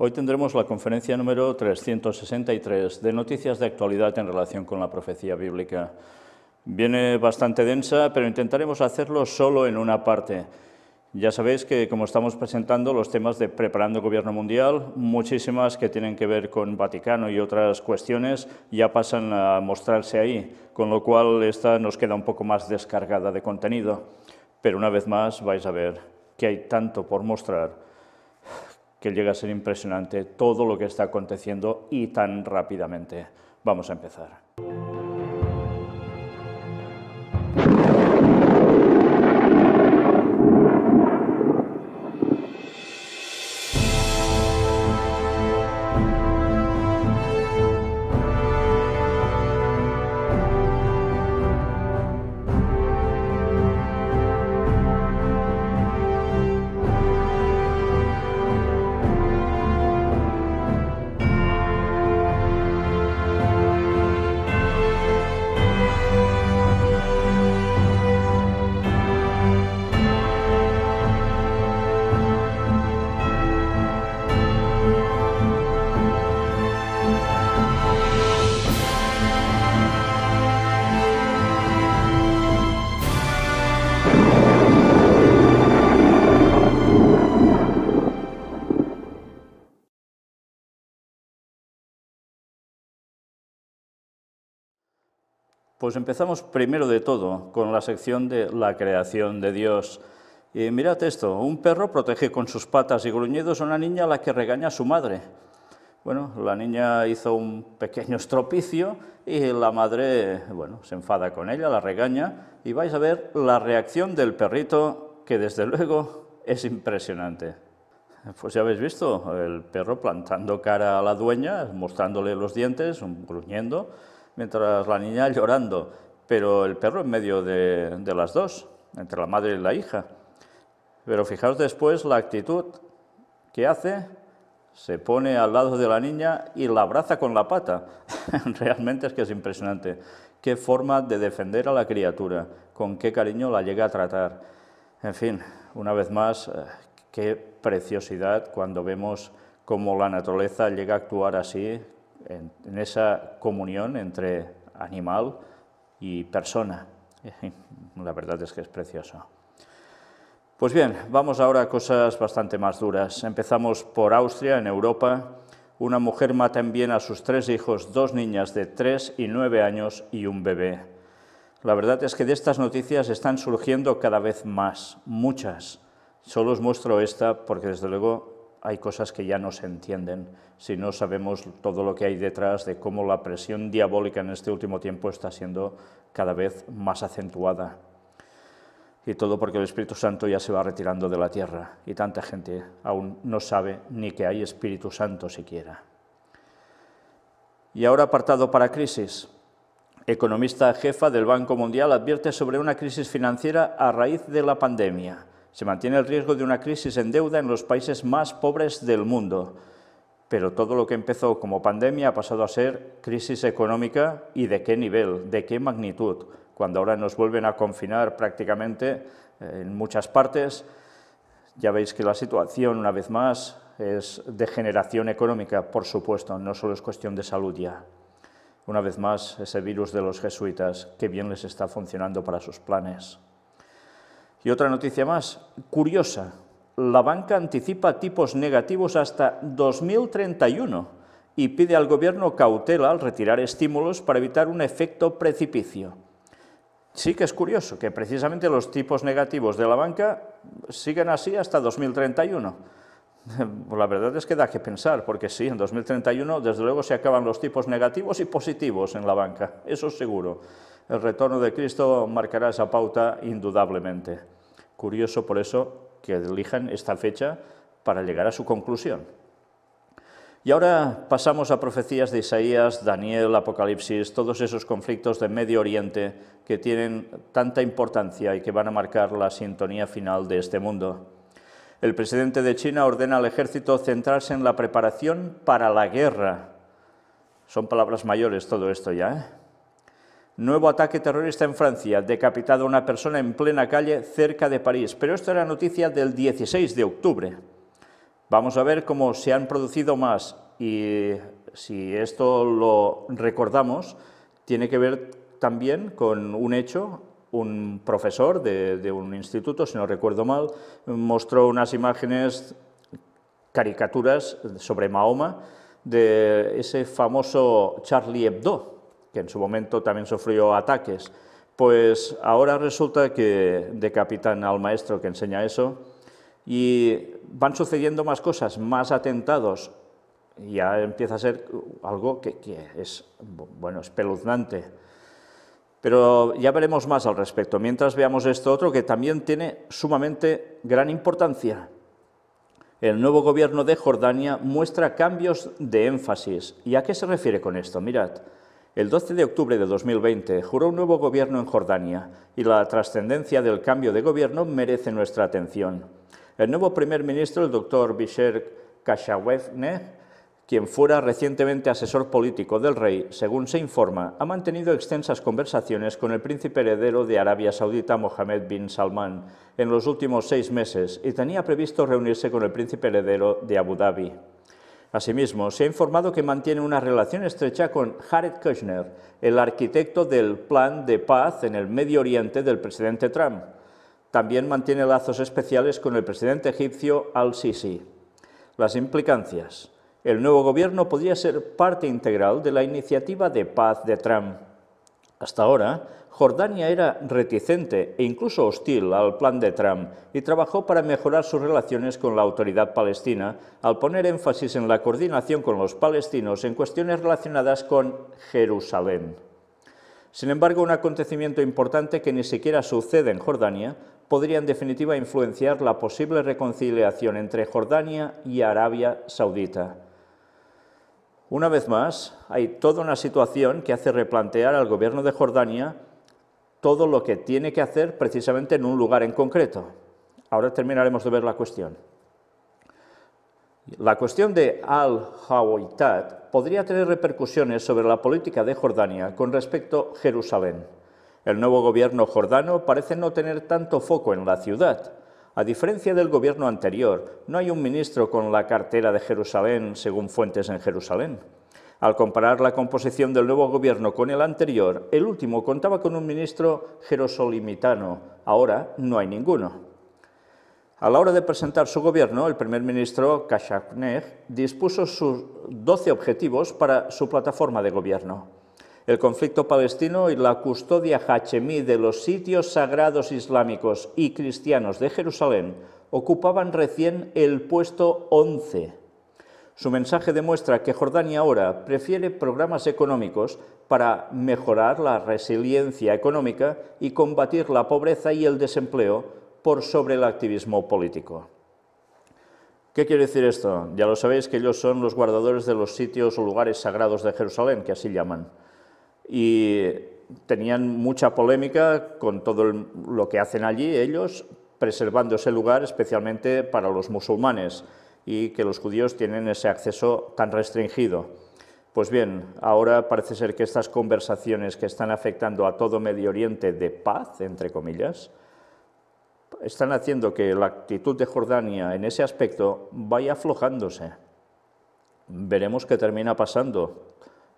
Hoy tendremos la conferencia número 363 de noticias de actualidad en relación con la profecía bíblica. Viene bastante densa, pero intentaremos hacerlo solo en una parte. Ya sabéis que como estamos presentando los temas de preparando gobierno mundial, muchísimas que tienen que ver con Vaticano y otras cuestiones ya pasan a mostrarse ahí, con lo cual esta nos queda un poco más descargada de contenido. Pero una vez más vais a ver que hay tanto por mostrar que llega a ser impresionante todo lo que está aconteciendo y tan rápidamente. Vamos a empezar. Pues empezamos primero de todo con la sección de la creación de Dios. Y mirad esto, un perro protege con sus patas y gruñidos a una niña a la que regaña a su madre. Bueno, la niña hizo un pequeño estropicio y la madre, bueno, se enfada con ella, la regaña y vais a ver la reacción del perrito que desde luego es impresionante. Pues ya habéis visto, el perro plantando cara a la dueña, mostrándole los dientes, gruñendo, mientras la niña llorando, pero el perro en medio de, las dos, entre la madre y la hija. Pero fijaos después la actitud que hace, se pone al lado de la niña y la abraza con la pata. Realmente es que es impresionante. Qué forma de defender a la criatura, con qué cariño la llega a tratar. En fin, una vez más, eh, qué preciosidad cuando vemos cómo la naturaleza llega a actuar así en, esa comunión entre animal y persona. La verdad es que es precioso. Pues bien, vamos ahora a cosas bastante más duras. Empezamos por Austria, en Europa. Una mujer mata en bien a sus tres hijos, dos niñas de tres y nueve años y un bebé. La verdad es que de estas noticias están surgiendo cada vez más, muchas. Solo os muestro esta porque desde luego hay cosas que ya no se entienden si no sabemos todo lo que hay detrás de cómo la presión diabólica en este último tiempo está siendo cada vez más acentuada. Y todo porque el Espíritu Santo ya se va retirando de la tierra y tanta gente aún no sabe ni que hay Espíritu Santo siquiera. Y ahora apartado para crisis. Economista jefa del Banco Mundial advierte sobre una crisis financiera a raíz de la pandemia. Se mantiene el riesgo de una crisis en deuda en los países más pobres del mundo, pero todo lo que empezó como pandemia ha pasado a ser crisis económica y de qué nivel, de qué magnitud, cuando ahora nos vuelven a confinar prácticamente eh, en muchas partes. Ya veis que la situación, una vez más, es de generación económica, por supuesto, no solo es cuestión de salud ya. Una vez más, ese virus de los jesuitas, que bien les está funcionando para sus planes. Y otra noticia más, curiosa, la banca anticipa tipos negativos hasta 2031 y pide al gobierno cautela al retirar estímulos para evitar un efecto precipicio. Sí que es curioso que precisamente los tipos negativos de la banca sigan así hasta 2031. La verdad es que da que pensar, porque sí, en 2031 desde luego se acaban los tipos negativos y positivos en la banca, eso seguro el retorno de Cristo marcará esa pauta indudablemente. Curioso por eso que elijan esta fecha para llegar a su conclusión. Y ahora pasamos a profecías de Isaías, Daniel, Apocalipsis, todos esos conflictos de Medio Oriente que tienen tanta importancia y que van a marcar la sintonía final de este mundo. El presidente de China ordena al ejército centrarse en la preparación para la guerra. Son palabras mayores todo esto ya. ¿eh? Nuevo ataque terrorista en Francia, decapitado a una persona en plena calle cerca de París. Pero esto era noticia del 16 de octubre. Vamos a ver cómo se han producido más y si esto lo recordamos, tiene que ver también con un hecho un profesor de, de, un instituto, si no recuerdo mal, mostró unas imágenes, caricaturas sobre Mahoma, de ese famoso Charlie Hebdo, en su momento también sufrió ataques, pues ahora resulta que decapitan al maestro que enseña eso y van sucediendo más cosas, más atentados. ...y Ya empieza a ser algo que, que es bueno, espeluznante. Pero ya veremos más al respecto. Mientras veamos esto otro que también tiene sumamente gran importancia. El nuevo gobierno de Jordania muestra cambios de énfasis. ¿Y a qué se refiere con esto? Mirad. El 12 de octubre de 2020 juró un nuevo gobierno en Jordania y la trascendencia del cambio de gobierno merece nuestra atención. El nuevo primer ministro, el doctor Bisher Kashawevne, quien fuera recientemente asesor político del rey, según se informa, ha mantenido extensas conversaciones con el príncipe heredero de Arabia Saudita Mohammed bin Salman en los últimos seis meses y tenía previsto reunirse con el príncipe heredero de Abu Dhabi. Asimismo, se ha informado que mantiene una relación estrecha con Jared Kushner, el arquitecto del plan de paz en el Medio Oriente del presidente Trump. También mantiene lazos especiales con el presidente egipcio al-Sisi. Las implicancias. El nuevo gobierno podría ser parte integral de la iniciativa de paz de Trump. Hasta ahora, Jordania era reticente e incluso hostil al plan de Trump y trabajó para mejorar sus relaciones con la autoridad palestina al poner énfasis en la coordinación con los palestinos en cuestiones relacionadas con Jerusalén. Sin embargo, un acontecimiento importante que ni siquiera sucede en Jordania podría en definitiva influenciar la posible reconciliación entre Jordania y Arabia Saudita. Una vez más, hay toda una situación que hace replantear al gobierno de Jordania todo lo que tiene que hacer precisamente en un lugar en concreto. Ahora terminaremos de ver la cuestión. La cuestión de Al-Hawaitat podría tener repercusiones sobre la política de Jordania con respecto a Jerusalén. El nuevo gobierno jordano parece no tener tanto foco en la ciudad. A diferencia del gobierno anterior, no hay un ministro con la cartera de Jerusalén según fuentes en Jerusalén. Al comparar la composición del nuevo gobierno con el anterior, el último contaba con un ministro jerosolimitano, ahora no hay ninguno. A la hora de presentar su gobierno, el primer ministro Neh, dispuso sus 12 objetivos para su plataforma de gobierno. El conflicto palestino y la custodia hachemí de los sitios sagrados islámicos y cristianos de Jerusalén ocupaban recién el puesto 11 su mensaje demuestra que Jordania ahora prefiere programas económicos para mejorar la resiliencia económica y combatir la pobreza y el desempleo por sobre el activismo político. ¿Qué quiere decir esto? Ya lo sabéis que ellos son los guardadores de los sitios o lugares sagrados de Jerusalén, que así llaman. Y tenían mucha polémica con todo lo que hacen allí ellos, preservando ese lugar especialmente para los musulmanes y que los judíos tienen ese acceso tan restringido. Pues bien, ahora parece ser que estas conversaciones que están afectando a todo Medio Oriente de paz, entre comillas, están haciendo que la actitud de Jordania en ese aspecto vaya aflojándose. Veremos qué termina pasando,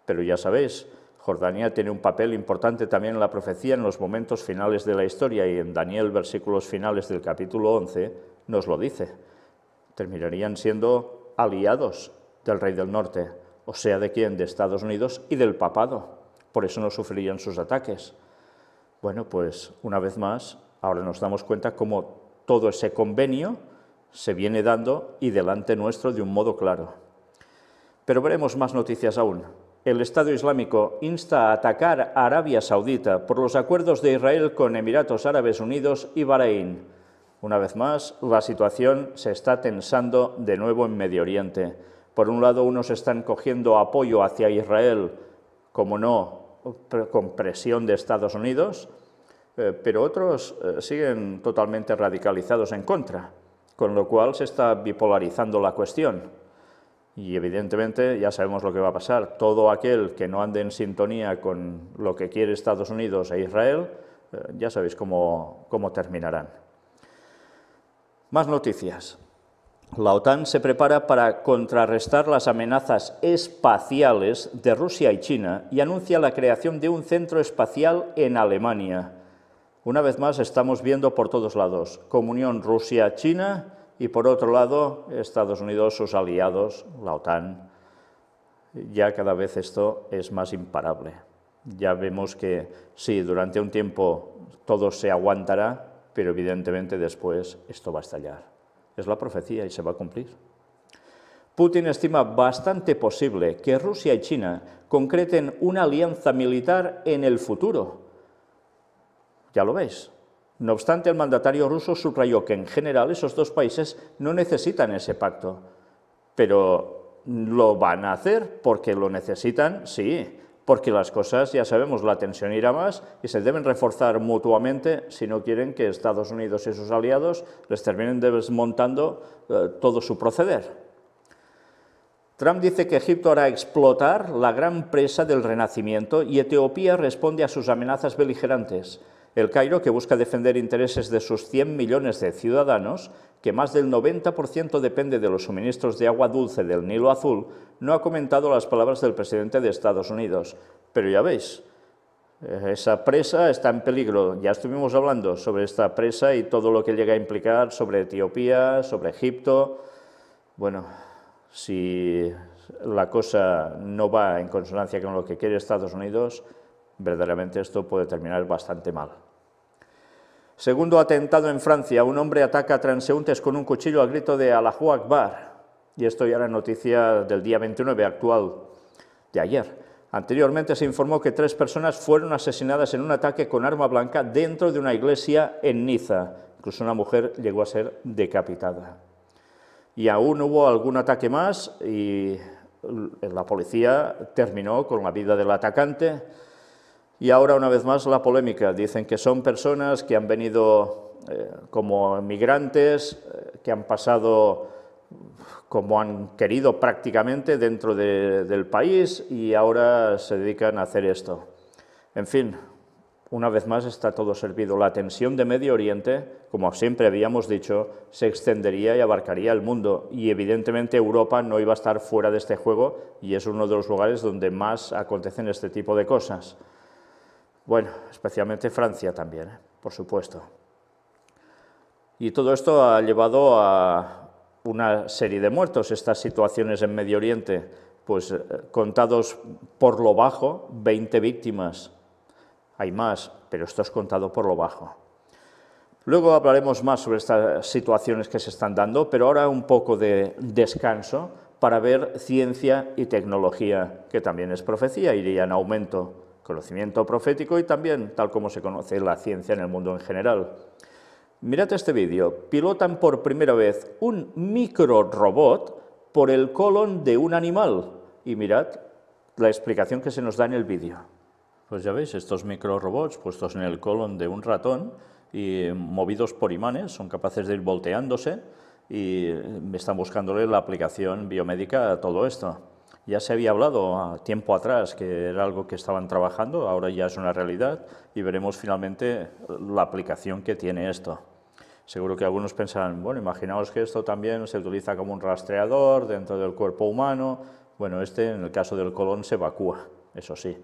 pero ya sabéis, Jordania tiene un papel importante también en la profecía en los momentos finales de la historia y en Daniel, versículos finales del capítulo 11, nos lo dice terminarían siendo aliados del rey del norte, o sea, de quién, de Estados Unidos y del papado. Por eso no sufrirían sus ataques. Bueno, pues una vez más, ahora nos damos cuenta cómo todo ese convenio se viene dando y delante nuestro de un modo claro. Pero veremos más noticias aún. El Estado Islámico insta a atacar a Arabia Saudita por los acuerdos de Israel con Emiratos Árabes Unidos y Bahrein. Una vez más, la situación se está tensando de nuevo en Medio Oriente. Por un lado, unos están cogiendo apoyo hacia Israel, como no, con presión de Estados Unidos, eh, pero otros eh, siguen totalmente radicalizados en contra, con lo cual se está bipolarizando la cuestión. Y evidentemente ya sabemos lo que va a pasar. Todo aquel que no ande en sintonía con lo que quiere Estados Unidos e Israel, eh, ya sabéis cómo, cómo terminarán. Más noticias. La OTAN se prepara para contrarrestar las amenazas espaciales de Rusia y China y anuncia la creación de un centro espacial en Alemania. Una vez más estamos viendo por todos lados, comunión Rusia-China y por otro lado Estados Unidos, sus aliados, la OTAN. Ya cada vez esto es más imparable. Ya vemos que si durante un tiempo todo se aguantará, pero evidentemente después esto va a estallar. Es la profecía y se va a cumplir. Putin estima bastante posible que Rusia y China concreten una alianza militar en el futuro. Ya lo veis. No obstante, el mandatario ruso subrayó que en general esos dos países no necesitan ese pacto, pero lo van a hacer porque lo necesitan, sí, porque las cosas, ya sabemos, la tensión irá más y se deben reforzar mutuamente si no quieren que Estados Unidos y sus aliados les terminen desmontando eh, todo su proceder. Trump dice que Egipto hará explotar la gran presa del Renacimiento y Etiopía responde a sus amenazas beligerantes. El Cairo, que busca defender intereses de sus 100 millones de ciudadanos, que más del 90% depende de los suministros de agua dulce del Nilo Azul, no ha comentado las palabras del presidente de Estados Unidos. Pero ya veis, eh, esa presa está en peligro. Ya estuvimos hablando sobre esta presa y todo lo que llega a implicar sobre Etiopía, sobre Egipto. Bueno, si la cosa no va en consonancia con lo que quiere Estados Unidos, verdaderamente esto puede terminar bastante mal. Segundo atentado en Francia, un hombre ataca a transeúntes con un cuchillo al grito de Allahu Akbar. Y esto ya era noticia del día 29 actual, de ayer. Anteriormente se informó que tres personas fueron asesinadas en un ataque con arma blanca dentro de una iglesia en Niza. Incluso una mujer llegó a ser decapitada. Y aún hubo algún ataque más y la policía terminó con la vida del atacante y ahora, una vez más, la polémica. Dicen que son personas que han venido eh, como migrantes, eh, que han pasado como han querido prácticamente dentro del país y ahora se dedican a hacer esto. En fin, una vez más está todo servido. La tensión de Medio Oriente, como siempre habíamos dicho, se extendería y abarcaría el mundo y evidentemente Europa no iba a estar fuera de este juego y es uno de los lugares donde más acontecen este tipo de cosas. Bueno, especialmente Francia también, ¿eh? por supuesto. Y todo esto ha llevado a una serie de muertos. Estas situaciones en Medio Oriente, pues eh, contados por lo bajo, 20 víctimas. Hay más, pero esto es contado por lo bajo. Luego hablaremos más sobre estas situaciones que se están dando, pero ahora un poco de descanso para ver ciencia y tecnología, que también es profecía, iría en aumento conocimiento profético y también tal como se conoce la ciencia en el mundo en general. Mirad este vídeo. Pilotan por primera vez un microrobot por el colon de un animal. Y mirad la explicación que se nos da en el vídeo. Pues ya veis, estos microrobots puestos en el colon de un ratón y eh, movidos por imanes, son capaces de ir volteándose y eh, están buscándole la aplicación biomédica a todo esto. Ya se había hablado ah, tiempo atrás que era algo que estaban trabajando, ahora ya es una realidad y veremos finalmente la aplicación que tiene esto. Seguro que algunos pensarán, bueno, imaginaos que esto también se utiliza como un rastreador dentro del cuerpo humano. Bueno, este en el caso del colon se evacúa, eso sí.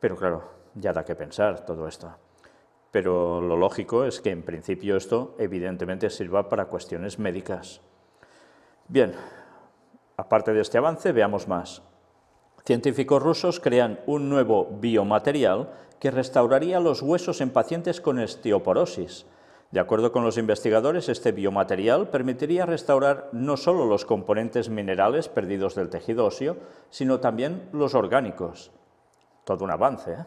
Pero claro, ya da que pensar todo esto. Pero lo lógico es que en principio esto evidentemente sirva para cuestiones médicas. Bien, Aparte de este avance, veamos más. Científicos rusos crean un nuevo biomaterial que restauraría los huesos en pacientes con osteoporosis. De acuerdo con los investigadores, este biomaterial permitiría restaurar no solo los componentes minerales perdidos del tejido óseo, sino también los orgánicos. Todo un avance. ¿eh?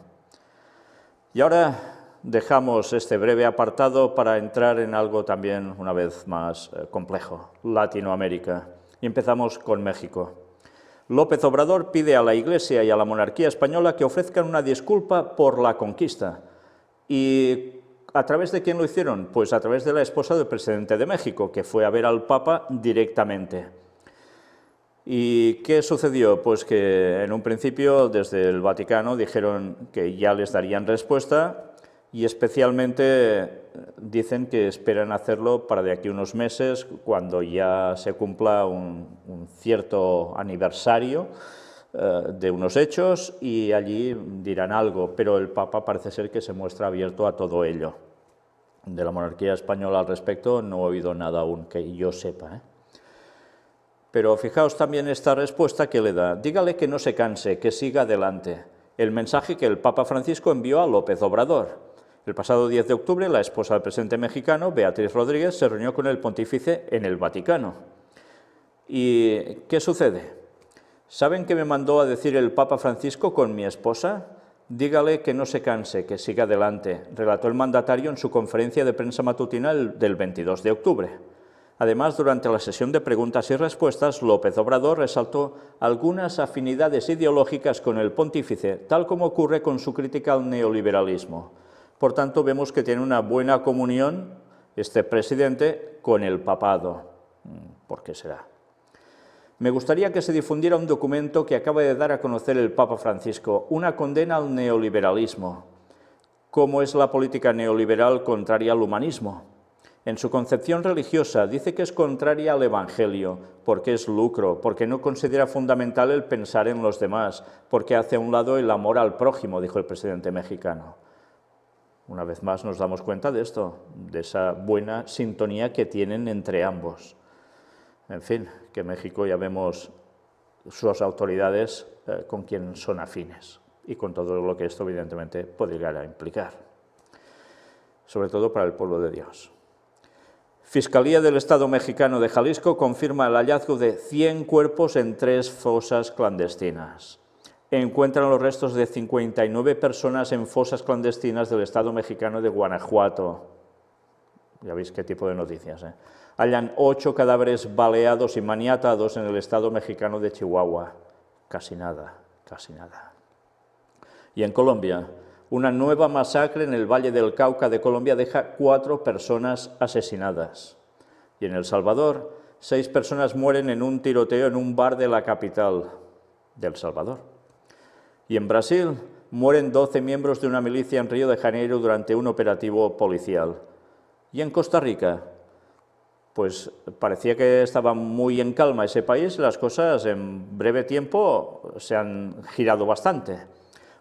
Y ahora dejamos este breve apartado para entrar en algo también una vez más eh, complejo, Latinoamérica. Y empezamos con México. López Obrador pide a la Iglesia y a la monarquía española que ofrezcan una disculpa por la conquista. ¿Y a través de quién lo hicieron? Pues a través de la esposa del presidente de México, que fue a ver al Papa directamente. ¿Y qué sucedió? Pues que en un principio desde el Vaticano dijeron que ya les darían respuesta, y especialmente eh, dicen que esperan hacerlo para de aquí unos meses, cuando ya se cumpla un, cierto aniversario eh, de unos hechos y allí dirán algo, pero el Papa parece ser que se muestra abierto a todo ello. De la monarquía española al respecto no he oído nada aún que yo sepa. ¿eh? Pero fijaos también esta respuesta que le da. Dígale que no se canse, que siga adelante. El mensaje que el Papa Francisco envió a López Obrador el pasado 10 de octubre, la esposa del presidente mexicano, Beatriz Rodríguez, se reunió con el pontífice en el Vaticano. ¿Y qué sucede? ¿Saben qué me mandó a decir el Papa Francisco con mi esposa? Dígale que no se canse, que siga adelante, relató el mandatario en su conferencia de prensa matutina del 22 de octubre. Además, durante la sesión de preguntas y respuestas, López Obrador resaltó algunas afinidades ideológicas con el pontífice, tal como ocurre con su crítica al neoliberalismo. Por tanto, vemos que tiene una buena comunión este presidente con el papado. Mm, ¿Por qué será? Me gustaría que se difundiera un documento que acaba de dar a conocer el Papa Francisco, una condena al neoliberalismo. ¿Cómo es la política neoliberal contraria al humanismo? En su concepción religiosa dice que es contraria al Evangelio, porque es lucro, porque no considera fundamental el pensar en los demás, porque hace a un lado el amor al prójimo, dijo el presidente mexicano. Una vez más nos damos cuenta de esto, de esa buena sintonía que tienen entre ambos. En fin, que México ya vemos sus autoridades eh, con quien son afines y con todo lo que esto evidentemente podría implicar, sobre todo para el pueblo de Dios. Fiscalía del Estado mexicano de Jalisco confirma el hallazgo de 100 cuerpos en tres fosas clandestinas encuentran los restos de 59 personas en fosas clandestinas del Estado mexicano de Guanajuato. Ya veis qué tipo de noticias. ¿eh? Hallan ocho cadáveres baleados y maniatados en el Estado mexicano de Chihuahua. Casi nada, casi nada. Y en Colombia, una nueva masacre en el Valle del Cauca de Colombia deja cuatro personas asesinadas. Y en El Salvador, seis personas mueren en un tiroteo en un bar de la capital del Salvador. Y en Brasil mueren 12 miembros de una milicia en Río de Janeiro durante un operativo policial. Y en Costa Rica, pues parecía que estaba muy en calma ese país, las cosas en breve tiempo se han girado bastante.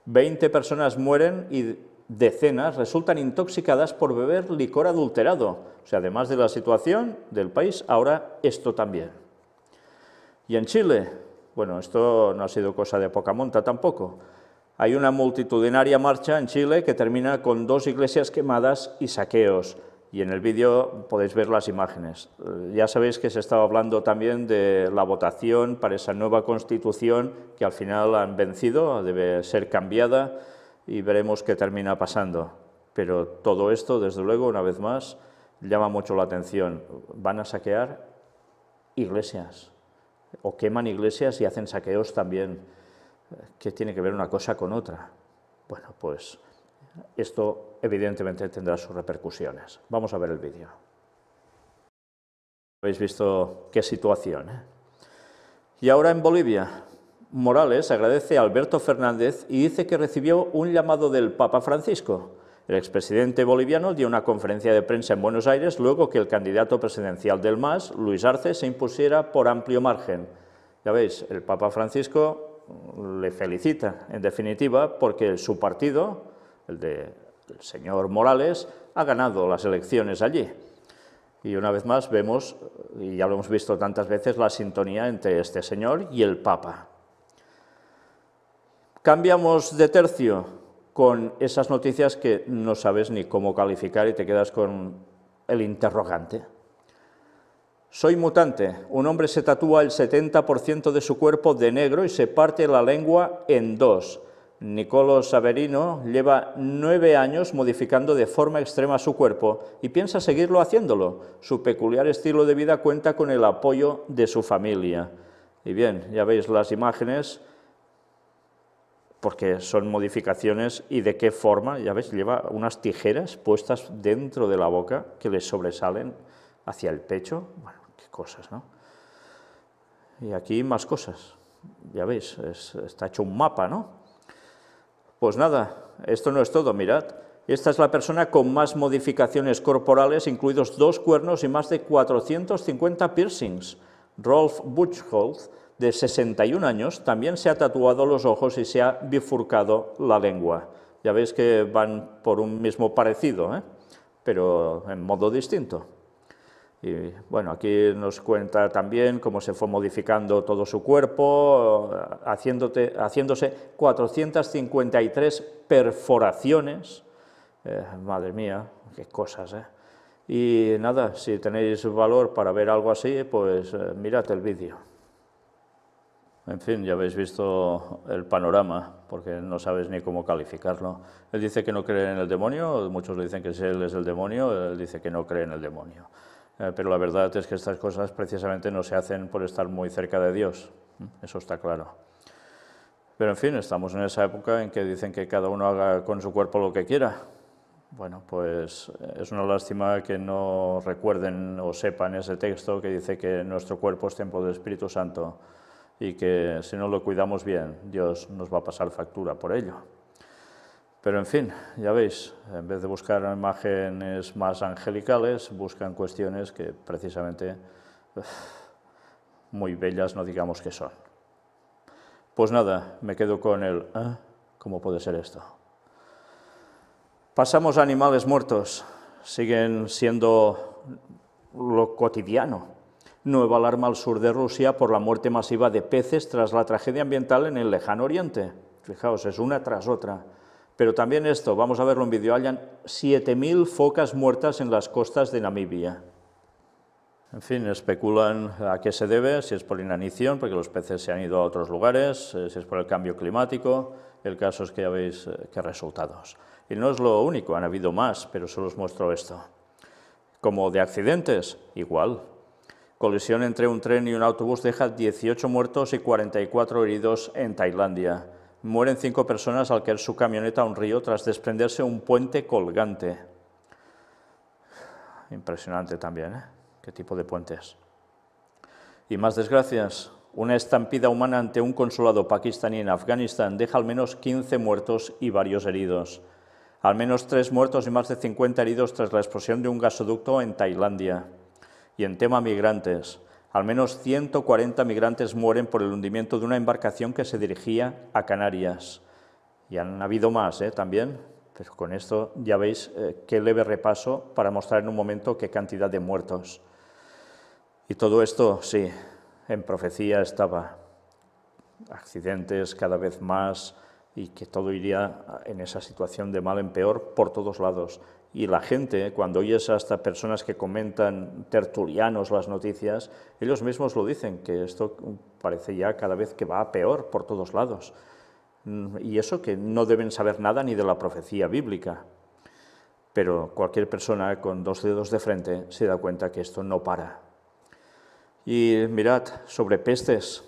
20 personas mueren y decenas resultan intoxicadas por beber licor adulterado. O sea, además de la situación del país, ahora esto también. Y en Chile, bueno, esto no ha sido cosa de poca monta tampoco. Hay una multitudinaria marcha en Chile que termina con dos iglesias quemadas y saqueos. Y en el vídeo podéis ver las imágenes. Eh, ya sabéis que se estaba hablando también de la votación para esa nueva constitución que al final han vencido, debe ser cambiada y veremos qué termina pasando. Pero todo esto, desde luego, una vez más, llama mucho la atención. Van a saquear iglesias o queman iglesias y hacen saqueos también. ¿Qué tiene que ver una cosa con otra? Bueno, pues esto evidentemente tendrá sus repercusiones. Vamos a ver el vídeo. Habéis visto qué situación. ¿eh? Y ahora en Bolivia, Morales agradece a Alberto Fernández y dice que recibió un llamado del Papa Francisco el expresidente boliviano dio una conferencia de prensa en Buenos Aires luego que el candidato presidencial del MAS, Luis Arce, se impusiera por amplio margen. Ya veis, el Papa Francisco le felicita, en definitiva, porque su partido, el del de señor Morales, ha ganado las elecciones allí. Y una vez más vemos, y ya lo hemos visto tantas veces, la sintonía entre este señor y el Papa. Cambiamos de tercio con esas noticias que no sabes ni cómo calificar y te quedas con el interrogante. Soy mutante. Un hombre se tatúa el 70% de su cuerpo de negro y se parte la lengua en dos. Nicolo Saverino lleva nueve años modificando de forma extrema su cuerpo y piensa seguirlo haciéndolo. Su peculiar estilo de vida cuenta con el apoyo de su familia. Y bien, ya veis las imágenes porque son modificaciones y de qué forma, ya ves, lleva unas tijeras puestas dentro de la boca que le sobresalen hacia el pecho, bueno, qué cosas, ¿no? Y aquí más cosas, ya veis, está hecho un mapa, ¿no? Pues nada, esto no es todo, mirad, esta es la persona con más modificaciones corporales, incluidos dos cuernos y más de 450 piercings, Rolf Buchholz, de 61 años, también se ha tatuado los ojos y se ha bifurcado la lengua. Ya veis que van por un mismo parecido, ¿eh? pero en modo distinto. Y bueno, aquí nos cuenta también cómo se fue modificando todo su cuerpo, haciéndose 453 perforaciones. Eh, madre mía, qué cosas, ¿eh? Y nada, si tenéis valor para ver algo así, pues mírate el vídeo. En fin, ya habéis visto el panorama, porque no sabes ni cómo calificarlo. Él dice que no cree en el demonio, muchos le dicen que él es el demonio, él dice que no cree en el demonio. Eh, pero la verdad es que estas cosas precisamente no se hacen por estar muy cerca de Dios, ¿eh? eso está claro. Pero en fin, estamos en esa época en que dicen que cada uno haga con su cuerpo lo que quiera. Bueno, pues eh, es una lástima que no recuerden o sepan ese texto que dice que nuestro cuerpo es templo del Espíritu Santo y que si no lo cuidamos bien, Dios nos va a pasar factura por ello. Pero en fin, ya veis, en vez de buscar imágenes más angelicales, buscan cuestiones que precisamente muy bellas no digamos que son. Pues nada, me quedo con el ah, ¿cómo puede ser esto? Pasamos a animales muertos, siguen siendo lo cotidiano nueva alarma al sur de Rusia por la muerte masiva de peces tras la tragedia ambiental en el lejano oriente. Fijaos, es una tras otra. Pero también esto, vamos a verlo en vídeo, hayan 7.000 focas muertas en las costas de Namibia. En fin, especulan a qué se debe, si es por inanición, porque los peces se han ido a otros lugares, eh, si es por el cambio climático, el caso es que ya veis eh, qué resultados. Y no es lo único, han habido más, pero solo os muestro esto. Como de accidentes, igual, colisión entre un tren y un autobús deja 18 muertos y 44 heridos en Tailandia. Mueren cinco personas al caer su camioneta a un río tras desprenderse un puente colgante. Impresionante también, ¿eh? ¿Qué tipo de puentes? Y más desgracias. Una estampida humana ante un consulado pakistaní en Afganistán deja al menos 15 muertos y varios heridos. Al menos tres muertos y más de 50 heridos tras la explosión de un gasoducto en Tailandia y en tema migrantes, al menos 140 migrantes mueren por el hundimiento de una embarcación que se dirigía a Canarias. Y han habido más ¿eh? también, pero con esto ya veis eh, qué leve repaso para mostrar en un momento qué cantidad de muertos. Y todo esto, sí, en profecía estaba. Accidentes cada vez más y que todo iría en esa situación de mal en peor por todos lados y la gente, cuando oyes hasta personas que comentan tertulianos las noticias, ellos mismos lo dicen, que esto parece ya cada vez que va peor por todos lados. Mm, y eso que no deben saber nada ni de la profecía bíblica. Pero cualquier persona con dos dedos de frente se da cuenta que esto no para. Y mirad, sobre pestes,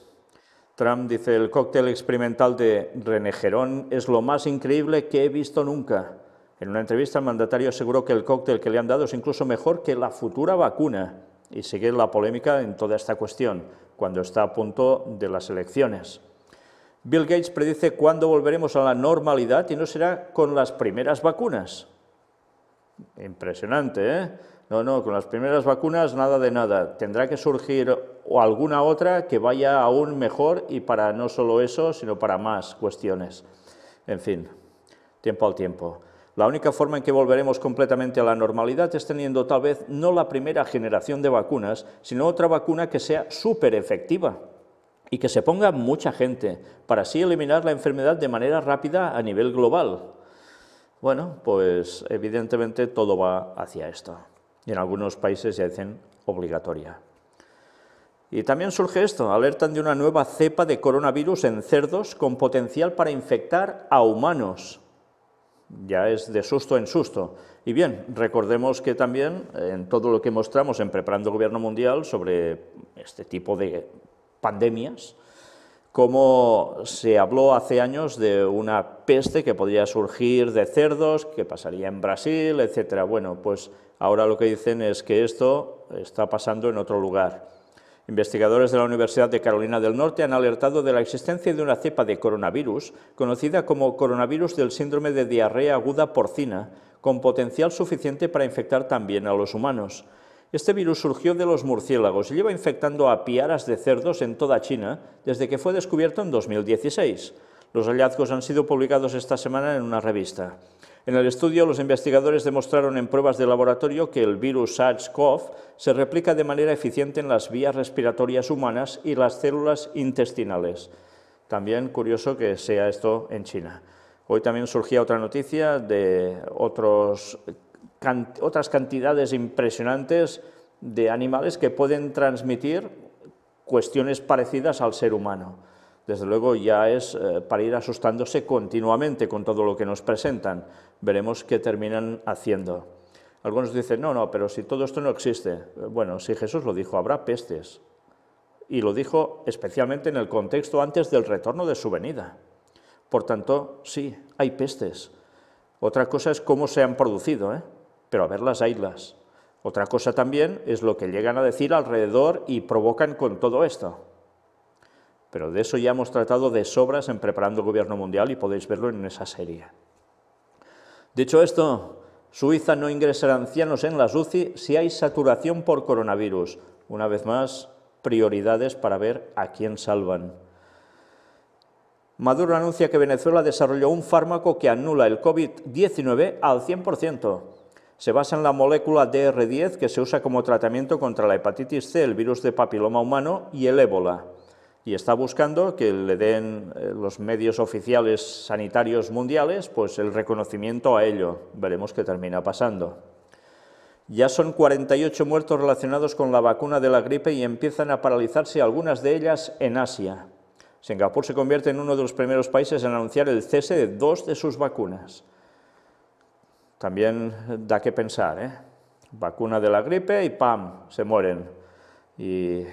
Trump dice, el cóctel experimental de Gerón es lo más increíble que he visto nunca en una entrevista, el mandatario aseguró que el cóctel que le han dado es incluso mejor que la futura vacuna y sigue la polémica en toda esta cuestión, cuando está a punto de las elecciones. Bill Gates predice cuándo volveremos a la normalidad y no será con las primeras vacunas. Impresionante, ¿eh? No, no, con las primeras vacunas nada de nada. Tendrá que surgir alguna otra que vaya aún mejor y para no solo eso, sino para más cuestiones. En fin, tiempo al tiempo. La única forma en que volveremos completamente a la normalidad es teniendo tal vez no la primera generación de vacunas, sino otra vacuna que sea súper efectiva y que se ponga mucha gente, para así eliminar la enfermedad de manera rápida a nivel global. Bueno, pues evidentemente todo va hacia esto. Y en algunos países ya dicen obligatoria. Y también surge esto, alertan de una nueva cepa de coronavirus en cerdos con potencial para infectar a humanos ya es de susto en susto. Y bien, recordemos que también eh, en todo lo que mostramos en Preparando Gobierno Mundial sobre este tipo de pandemias, como se habló hace años de una peste que podría surgir de cerdos, que pasaría en Brasil, etc. Bueno, pues ahora lo que dicen es que esto está pasando en otro lugar. Investigadores de la Universidad de Carolina del Norte han alertado de la existencia de una cepa de coronavirus, conocida como coronavirus del síndrome de diarrea aguda porcina, con potencial suficiente para infectar también a los humanos. Este virus surgió de los murciélagos y lleva infectando a piaras de cerdos en toda China desde que fue descubierto en 2016. Los hallazgos han sido publicados esta semana en una revista. En el estudio, los investigadores demostraron en pruebas de laboratorio que el virus SARS-CoV se replica de manera eficiente en las vías respiratorias humanas y las células intestinales. También curioso que sea esto en China. Hoy también surgía otra noticia de otras cantidades impresionantes de animales que pueden transmitir cuestiones parecidas al ser humano desde luego ya es eh, para ir asustándose continuamente con todo lo que nos presentan. Veremos qué terminan haciendo. Algunos dicen, no, no, pero si todo esto no existe. Bueno, si Jesús lo dijo, habrá pestes. Y lo dijo especialmente en el contexto antes del retorno de su venida. Por tanto, sí, hay pestes. Otra cosa es cómo se han producido, ¿eh? pero a las haylas. Otra cosa también es lo que llegan a decir alrededor y provocan con todo esto. Pero de eso ya hemos tratado de sobras en Preparando el Gobierno Mundial y podéis verlo en esa serie. Dicho esto, Suiza no ingresará ancianos en las UCI si hay saturación por coronavirus. Una vez más, prioridades para ver a quién salvan. Maduro anuncia que Venezuela desarrolló un fármaco que anula el COVID-19 al 100%. Se basa en la molécula DR10 que se usa como tratamiento contra la hepatitis C, el virus de papiloma humano y el ébola y está buscando que le den eh, los medios oficiales sanitarios mundiales pues el reconocimiento a ello. Veremos qué termina pasando. Ya son 48 muertos relacionados con la vacuna de la gripe y empiezan a paralizarse algunas de ellas en Asia. Singapur se convierte en uno de los primeros países en anunciar el cese de dos de sus vacunas. También da que pensar, ¿eh? Vacuna de la gripe y ¡pam! se mueren. ¿Y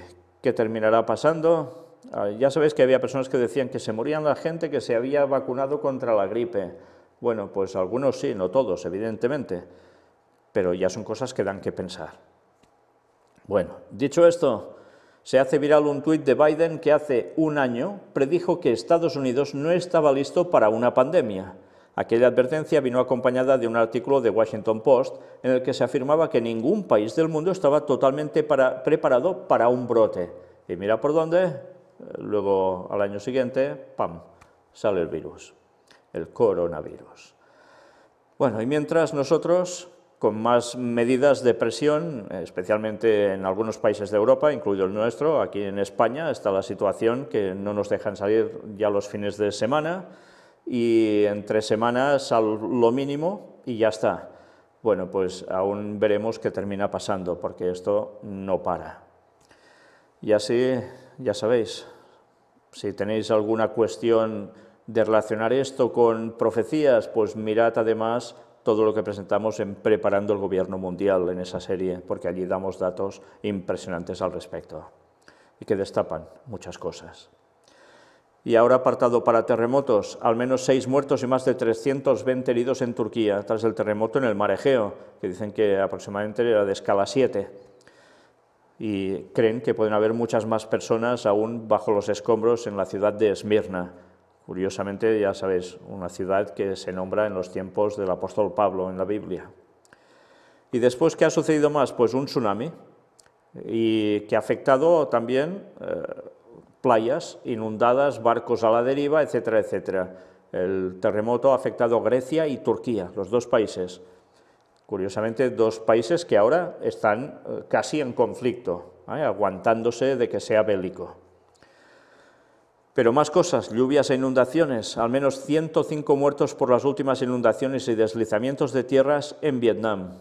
qué terminará pasando? Ah, ya sabéis que había personas que decían que se morían la gente que se había vacunado contra la gripe. Bueno, pues algunos sí, no todos, evidentemente, pero ya son cosas que dan que pensar. Bueno, dicho esto, se hace viral un tuit de Biden que hace un año predijo que Estados Unidos no estaba listo para una pandemia. Aquella advertencia vino acompañada de un artículo de Washington Post en el que se afirmaba que ningún país del mundo estaba totalmente preparado para un brote. Y mira por dónde, eh, luego al año siguiente, ¡pam!, sale el virus, el coronavirus. Bueno, y mientras nosotros, con más medidas de presión, especialmente en algunos países de Europa, incluido el nuestro, aquí en España está la situación que no nos dejan salir ya los fines de semana y entre semanas al lo mínimo y ya está. Bueno, pues aún veremos qué termina pasando, porque esto no para. Y así ya sabéis, si tenéis alguna cuestión de relacionar esto con profecías, pues mirad además todo lo que presentamos en Preparando el Gobierno Mundial en esa serie, porque allí damos datos impresionantes al respecto y que destapan muchas cosas. Y ahora apartado para terremotos, al menos seis muertos y más de 320 heridos en Turquía tras el terremoto en el Mar Egeo, que dicen que aproximadamente era de escala 7 y creen que pueden haber muchas más personas aún bajo los escombros en la ciudad de Esmirna. Curiosamente, ya sabéis, una ciudad que se nombra en los tiempos del apóstol Pablo en la Biblia. ¿Y después qué ha sucedido más? Pues un tsunami y que ha afectado también eh, playas inundadas, barcos a la deriva, etcétera, etcétera. El terremoto ha afectado Grecia y Turquía, los dos países. Curiosamente, dos países que ahora están eh, casi en conflicto, aguantándose de que sea bélico. Pero más cosas, lluvias e inundaciones, al menos 105 muertos por las últimas inundaciones y deslizamientos de tierras en Vietnam.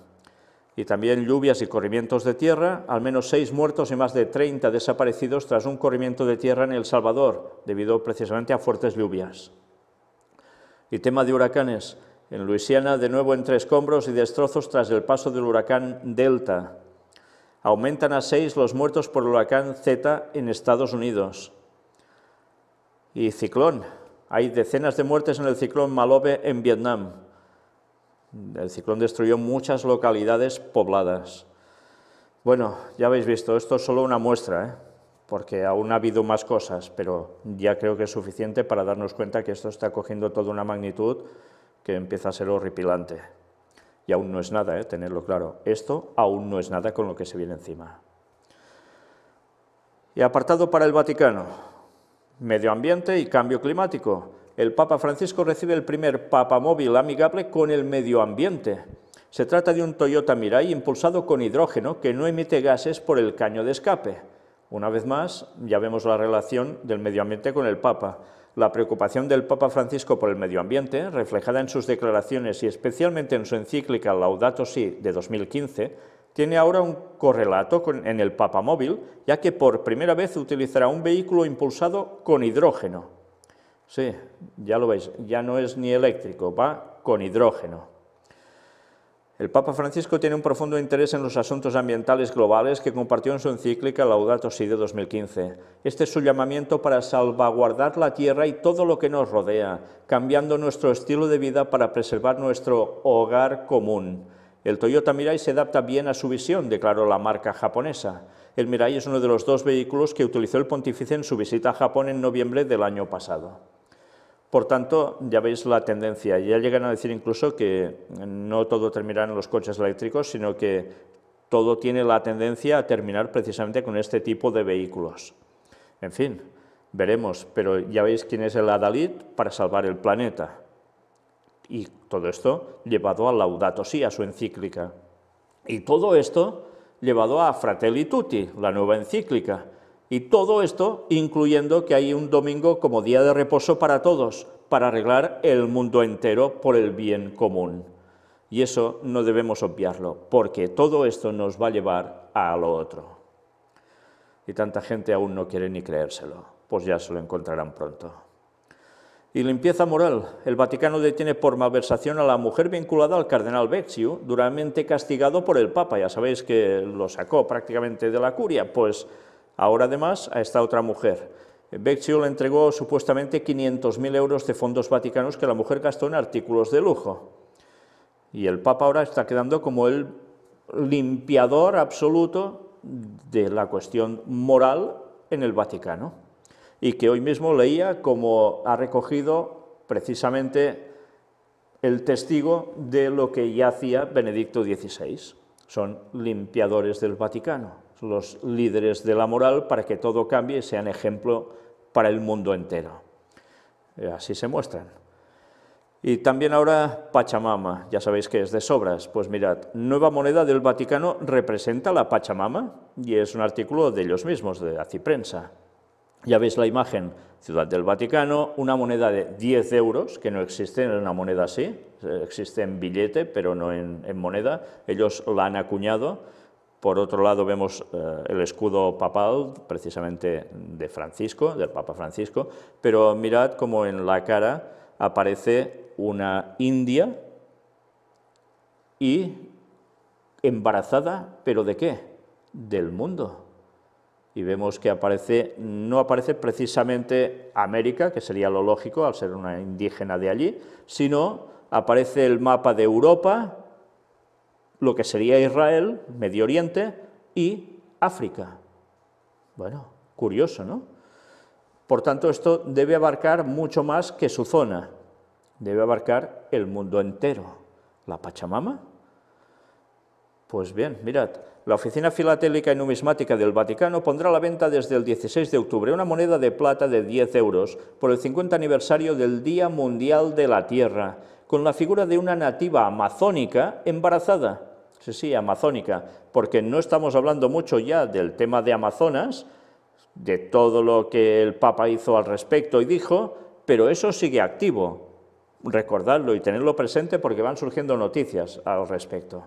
Y también lluvias y corrimientos de tierra, al menos 6 muertos y más de 30 desaparecidos tras un corrimiento de tierra en El Salvador, debido precisamente a fuertes lluvias. Y tema de huracanes, en Luisiana, de nuevo entre escombros y destrozos tras el paso del huracán Delta. Aumentan a seis los muertos por el huracán Z en Estados Unidos. Y ciclón. Hay decenas de muertes en el ciclón Malobe en Vietnam. El ciclón destruyó muchas localidades pobladas. Bueno, ya habéis visto, esto es solo una muestra, ¿eh? porque aún ha habido más cosas, pero ya creo que es suficiente para darnos cuenta que esto está cogiendo toda una magnitud que empieza a ser horripilante. Y aún no es nada, ¿eh? tenerlo claro. Esto aún no es nada con lo que se viene encima. Y apartado para el Vaticano, medio ambiente y cambio climático. El Papa Francisco recibe el primer Papa móvil amigable con el medio ambiente. Se trata de un Toyota Mirai impulsado con hidrógeno que no emite gases por el caño de escape. Una vez más, ya vemos la relación del medio ambiente con el Papa la preocupación del Papa Francisco por el medio ambiente, reflejada en sus declaraciones y especialmente en su encíclica Laudato Si de 2015, tiene ahora un correlato en el Papa Móvil, ya que por primera vez utilizará un vehículo impulsado con hidrógeno. Sí, ya lo veis, ya no es ni eléctrico, va con hidrógeno. El Papa Francisco tiene un profundo interés en los asuntos ambientales globales que compartió en su encíclica Laudato Si de 2015. Este es su llamamiento para salvaguardar la tierra y todo lo que nos rodea, cambiando nuestro estilo de vida para preservar nuestro hogar común. El Toyota Mirai se adapta bien a su visión, declaró la marca japonesa. El Mirai es uno de los dos vehículos que utilizó el pontífice en su visita a Japón en noviembre del año pasado. Por tanto, ya veis la tendencia. Ya llegan a decir incluso que no todo terminará en los coches eléctricos, sino que todo tiene la tendencia a terminar precisamente con este tipo de vehículos. En fin, veremos, pero ya veis quién es el adalid para salvar el planeta. Y todo esto llevado a Laudato Si, a su encíclica. Y todo esto llevado a Fratelli Tutti, la nueva encíclica, y todo esto incluyendo que hay un domingo como día de reposo para todos, para arreglar el mundo entero por el bien común. Y eso no debemos obviarlo, porque todo esto nos va a llevar a lo otro. Y tanta gente aún no quiere ni creérselo, pues ya se lo encontrarán pronto. Y limpieza moral. El Vaticano detiene por malversación a la mujer vinculada al cardenal Becciu, duramente castigado por el Papa. Ya sabéis que lo sacó prácticamente de la curia, pues Ahora además a esta otra mujer. Becciu le entregó supuestamente 500.000 euros de fondos vaticanos que la mujer gastó en artículos de lujo. Y el Papa ahora está quedando como el limpiador absoluto de la cuestión moral en el Vaticano. Y que hoy mismo leía como ha recogido precisamente el testigo de lo que ya hacía Benedicto XVI. Son limpiadores del Vaticano los líderes de la moral para que todo cambie y sean ejemplo para el mundo entero. así se muestran. Y también ahora Pachamama, ya sabéis que es de sobras. Pues mirad, nueva moneda del Vaticano representa la Pachamama y es un artículo de ellos mismos, de Aciprensa. Ya veis la imagen, Ciudad del Vaticano, una moneda de 10 euros, que no existe en una moneda así, existe en billete, pero no en moneda. Ellos la han acuñado por otro lado vemos eh, el escudo papal, precisamente de Francisco, del Papa Francisco, pero mirad cómo en la cara aparece una india y embarazada, pero ¿de qué? Del mundo. Y vemos que aparece, no aparece precisamente América, que sería lo lógico al ser una indígena de allí, sino aparece el mapa de Europa, lo que sería Israel, Medio Oriente y África. Bueno, curioso, ¿no? Por tanto, esto debe abarcar mucho más que su zona, debe abarcar el mundo entero. ¿La Pachamama? Pues bien, mirad, la Oficina Filatélica y Numismática del Vaticano pondrá a la venta desde el 16 de octubre una moneda de plata de 10 euros por el 50 aniversario del Día Mundial de la Tierra con la figura de una nativa amazónica embarazada. Sí, sí, amazónica, porque no estamos hablando mucho ya del tema de Amazonas, de todo lo que el Papa hizo al respecto y dijo, pero eso sigue activo. Recordadlo y tenerlo presente porque van surgiendo noticias al respecto.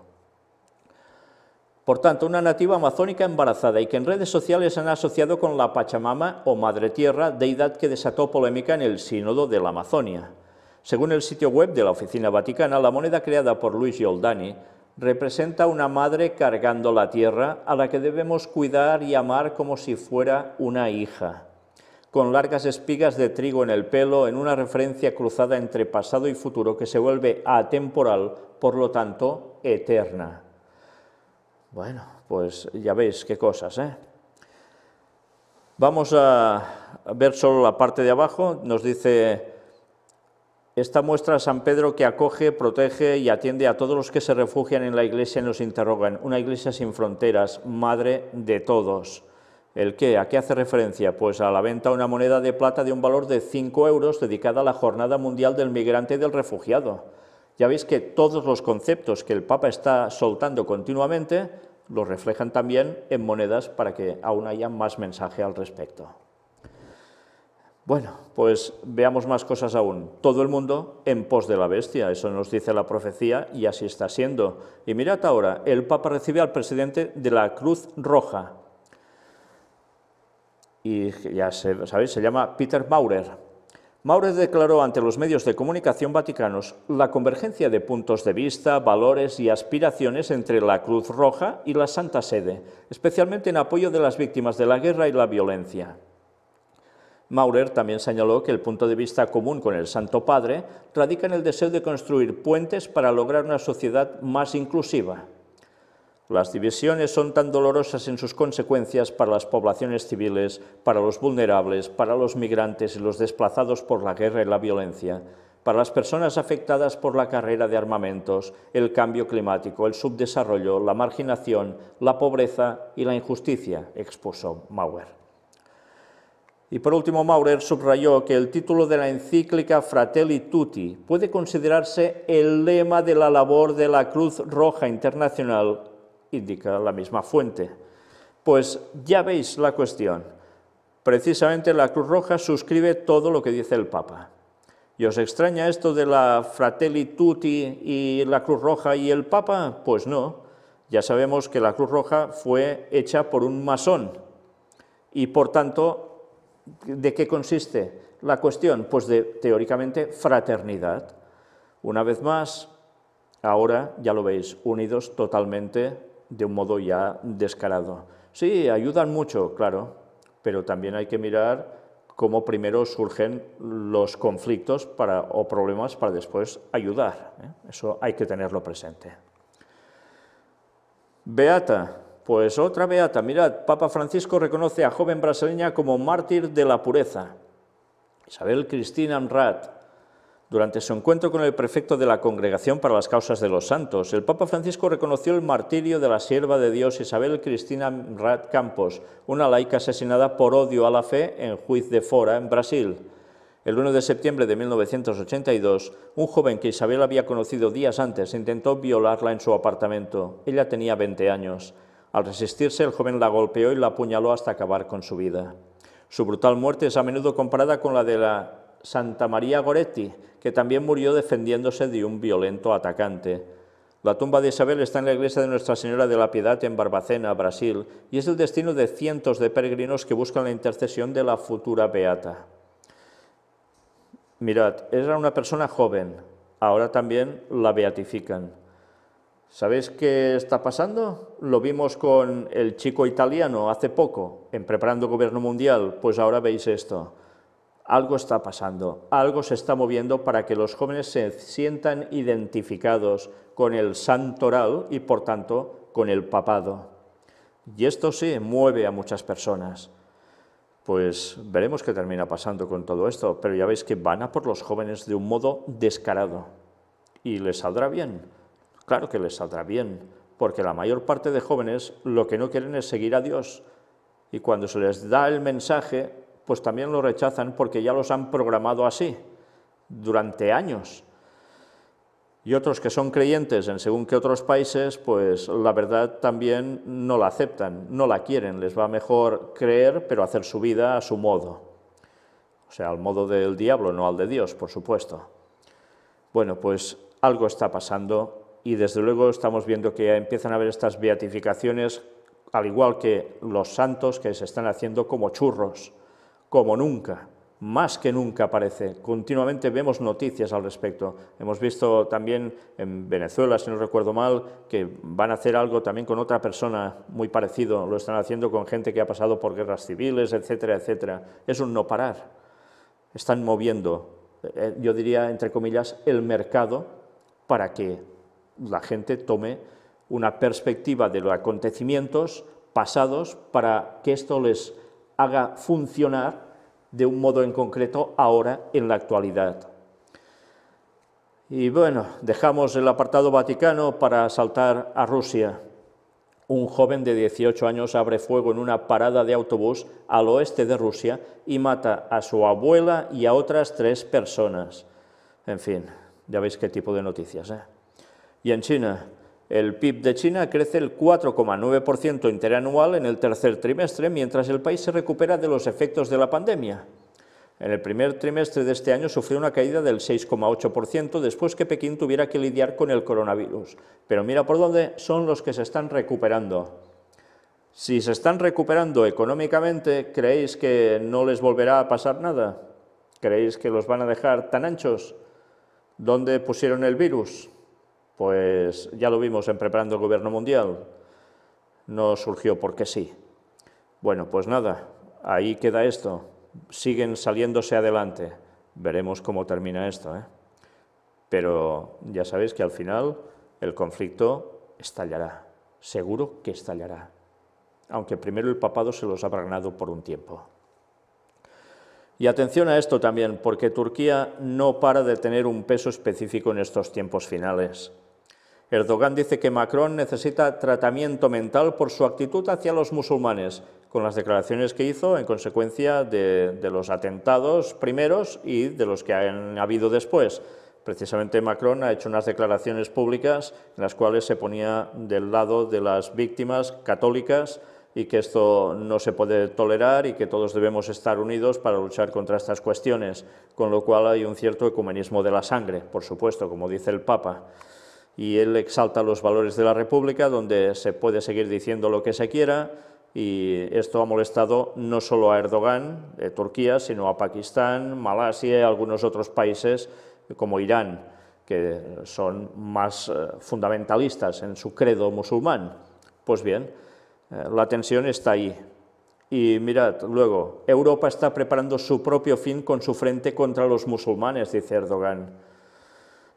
Por tanto, una nativa amazónica embarazada y que en redes sociales han asociado con la Pachamama o Madre Tierra, deidad que desató polémica en el Sínodo de la Amazonia. Según el sitio web de la Oficina Vaticana, la moneda creada por Luis oldani representa una madre cargando la tierra a la que debemos cuidar y amar como si fuera una hija. Con largas espigas de trigo en el pelo, en una referencia cruzada entre pasado y futuro que se vuelve atemporal, por lo tanto, eterna. Bueno, pues ya veis qué cosas, ¿eh? Vamos a ver solo la parte de abajo. Nos dice esta muestra a San Pedro que acoge, protege y atiende a todos los que se refugian en la Iglesia y nos interrogan. Una Iglesia sin fronteras, madre de todos. ¿El qué? ¿A qué hace referencia? Pues a la venta de una moneda de plata de un valor de 5 euros dedicada a la Jornada Mundial del Migrante y del Refugiado. Ya veis que todos los conceptos que el Papa está soltando continuamente los reflejan también en monedas para que aún haya más mensaje al respecto. Bueno, pues veamos más cosas aún. Todo el mundo en pos de la bestia, eso nos dice la profecía y así está siendo. Y mirad ahora, el Papa recibe al presidente de la Cruz Roja. Y ya sabéis, se llama Peter Maurer. Maurer declaró ante los medios de comunicación vaticanos la convergencia de puntos de vista, valores y aspiraciones entre la Cruz Roja y la Santa Sede, especialmente en apoyo de las víctimas de la guerra y la violencia. Maurer también señaló que el punto de vista común con el Santo Padre radica en el deseo de construir puentes para lograr una sociedad más inclusiva. Las divisiones son tan dolorosas en sus consecuencias para las poblaciones civiles, para los vulnerables, para los migrantes y los desplazados por la guerra y la violencia, para las personas afectadas por la carrera de armamentos, el cambio climático, el subdesarrollo, la marginación, la pobreza y la injusticia, expuso Mauer. Y por último, Maurer subrayó que el título de la encíclica Fratelli Tutti puede considerarse el lema de la labor de la Cruz Roja Internacional, indica la misma fuente. Pues ya veis la cuestión. Precisamente la Cruz Roja suscribe todo lo que dice el Papa. ¿Y os extraña esto de la Fratelli Tutti y la Cruz Roja y el Papa? Pues no. Ya sabemos que la Cruz Roja fue hecha por un masón y por tanto ¿De qué consiste la cuestión? Pues de, teóricamente, fraternidad. Una vez más, ahora ya lo veis, unidos totalmente de un modo ya descarado. Sí, ayudan mucho, claro, pero también hay que mirar cómo primero surgen los conflictos para, o problemas para después ayudar. ¿eh? Eso hay que tenerlo presente. Beata, pues otra beata, mirad, Papa Francisco reconoce a joven brasileña como mártir de la pureza. Isabel Cristina Amrat. Durante su encuentro con el prefecto de la Congregación para las Causas de los Santos, el Papa Francisco reconoció el martirio de la sierva de Dios Isabel Cristina Amrat Campos, una laica asesinada por odio a la fe en Juiz de Fora, en Brasil. El 1 de septiembre de 1982, un joven que Isabel había conocido días antes intentó violarla en su apartamento. Ella tenía 20 años. Al resistirse, el joven la golpeó y la apuñaló hasta acabar con su vida. Su brutal muerte es a menudo comparada con la de la Santa María Goretti, que también murió defendiéndose de un violento atacante. La tumba de Isabel está en la iglesia de Nuestra Señora de la Piedad en Barbacena, Brasil, y es el destino de cientos de peregrinos que buscan la intercesión de la futura beata. Mirad, era una persona joven, ahora también la beatifican. ¿Sabéis qué está pasando? Lo vimos con el chico italiano hace poco, en preparando gobierno mundial, pues ahora veis esto. Algo está pasando, algo se está moviendo para que los jóvenes se sientan identificados con el santoral y por tanto con el papado. Y esto sí mueve a muchas personas. Pues veremos qué termina pasando con todo esto, pero ya veis que van a por los jóvenes de un modo descarado y les saldrá bien Claro que les saldrá bien, porque la mayor parte de jóvenes lo que no quieren es seguir a Dios. Y cuando se les da el mensaje, pues también lo rechazan porque ya los han programado así, durante años. Y otros que son creyentes en según que otros países, pues la verdad también no la aceptan, no la quieren, les va mejor creer, pero hacer su vida a su modo. O sea, al modo del diablo, no al de Dios, por supuesto. Bueno, pues algo está pasando y desde luego estamos viendo que empiezan a haber estas beatificaciones, al igual que los santos, que se están haciendo como churros, como nunca, más que nunca parece. Continuamente vemos noticias al respecto. Hemos visto también en Venezuela, si no recuerdo mal, que van a hacer algo también con otra persona muy parecido. Lo están haciendo con gente que ha pasado por guerras civiles, etcétera, etcétera. Es un no parar. Están moviendo, eh, yo diría, entre comillas, el mercado para que la gente tome una perspectiva de los acontecimientos pasados para que esto les haga funcionar de un modo en concreto ahora en la actualidad. Y bueno, dejamos el apartado Vaticano para saltar a Rusia. Un joven de 18 años abre fuego en una parada de autobús al oeste de Rusia y mata a su abuela y a otras tres personas. En fin, ya veis qué tipo de noticias. ¿eh? Y en China, el PIB de China crece el 4,9% interanual en el tercer trimestre, mientras el país se recupera de los efectos de la pandemia. En el primer trimestre de este año sufrió una caída del 6,8% después que Pekín tuviera que lidiar con el coronavirus. Pero mira por dónde son los que se están recuperando. Si se están recuperando económicamente, ¿creéis que no les volverá a pasar nada? ¿Creéis que los van a dejar tan anchos? ¿Dónde pusieron el virus? Pues ya lo vimos en preparando el gobierno mundial, no surgió porque sí. Bueno, pues nada, ahí queda esto, siguen saliéndose adelante, veremos cómo termina esto. ¿eh? Pero ya sabéis que al final el conflicto estallará, seguro que estallará, aunque primero el papado se los ha ganado por un tiempo. Y atención a esto también, porque Turquía no para de tener un peso específico en estos tiempos finales. Erdogan dice que Macron necesita tratamiento mental por su actitud hacia los musulmanes, con las declaraciones que hizo en consecuencia de, los atentados primeros y de los que han habido después. Precisamente Macron ha hecho unas declaraciones públicas en las cuales se ponía del lado de las víctimas católicas y que esto no se puede tolerar y que todos debemos estar unidos para luchar contra estas cuestiones, con lo cual hay un cierto ecumenismo de la sangre, por supuesto, como dice el Papa y él exalta los valores de la República, donde se puede seguir diciendo lo que se quiera, y esto ha molestado no solo a Erdogan, de eh, Turquía, sino a Pakistán, Malasia y algunos otros países como Irán, que son más eh, fundamentalistas en su credo musulmán. Pues bien, eh, la tensión está ahí. Y mirad, luego, Europa está preparando su propio fin con su frente contra los musulmanes, dice Erdogan.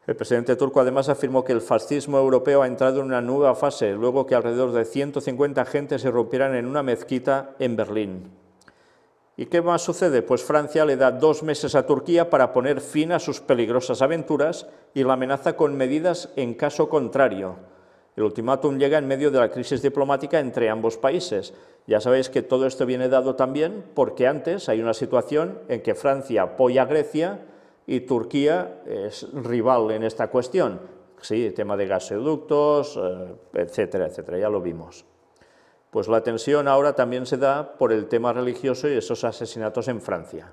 El presidente turco además afirmó que el fascismo europeo ha entrado en una nueva fase, luego que alrededor de 150 se rompieran en una mezquita en Berlín. ¿Y qué más sucede? Pues Francia le da dos meses a Turquía para poner fin a sus peligrosas aventuras y la amenaza con medidas en caso contrario. El ultimátum llega en medio de la crisis diplomática entre ambos países. Ya sabéis que todo esto viene dado también porque antes hay una situación en que Francia apoya a Grecia y Turquía es rival en esta cuestión. Sí, tema de gasoductos, eh, etcétera, etcétera, ya lo vimos. Pues la tensión ahora también se da por el tema religioso y esos asesinatos en Francia.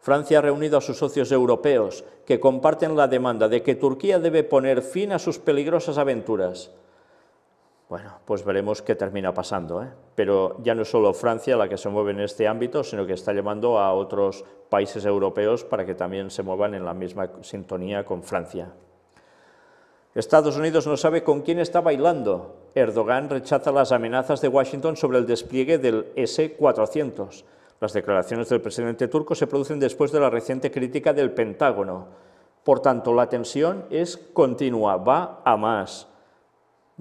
Francia ha reunido a sus socios europeos que comparten la demanda de que Turquía debe poner fin a sus peligrosas aventuras bueno, pues veremos qué termina pasando. ¿eh? Pero ya no es solo Francia la que se mueve en este ámbito, sino que está llamando a otros países europeos para que también se muevan en la misma sintonía con Francia. Estados Unidos no sabe con quién está bailando. Erdogan rechaza las amenazas de Washington sobre el despliegue del S-400. Las declaraciones del presidente turco se producen después de la reciente crítica del Pentágono. Por tanto, la tensión es continua, va a más.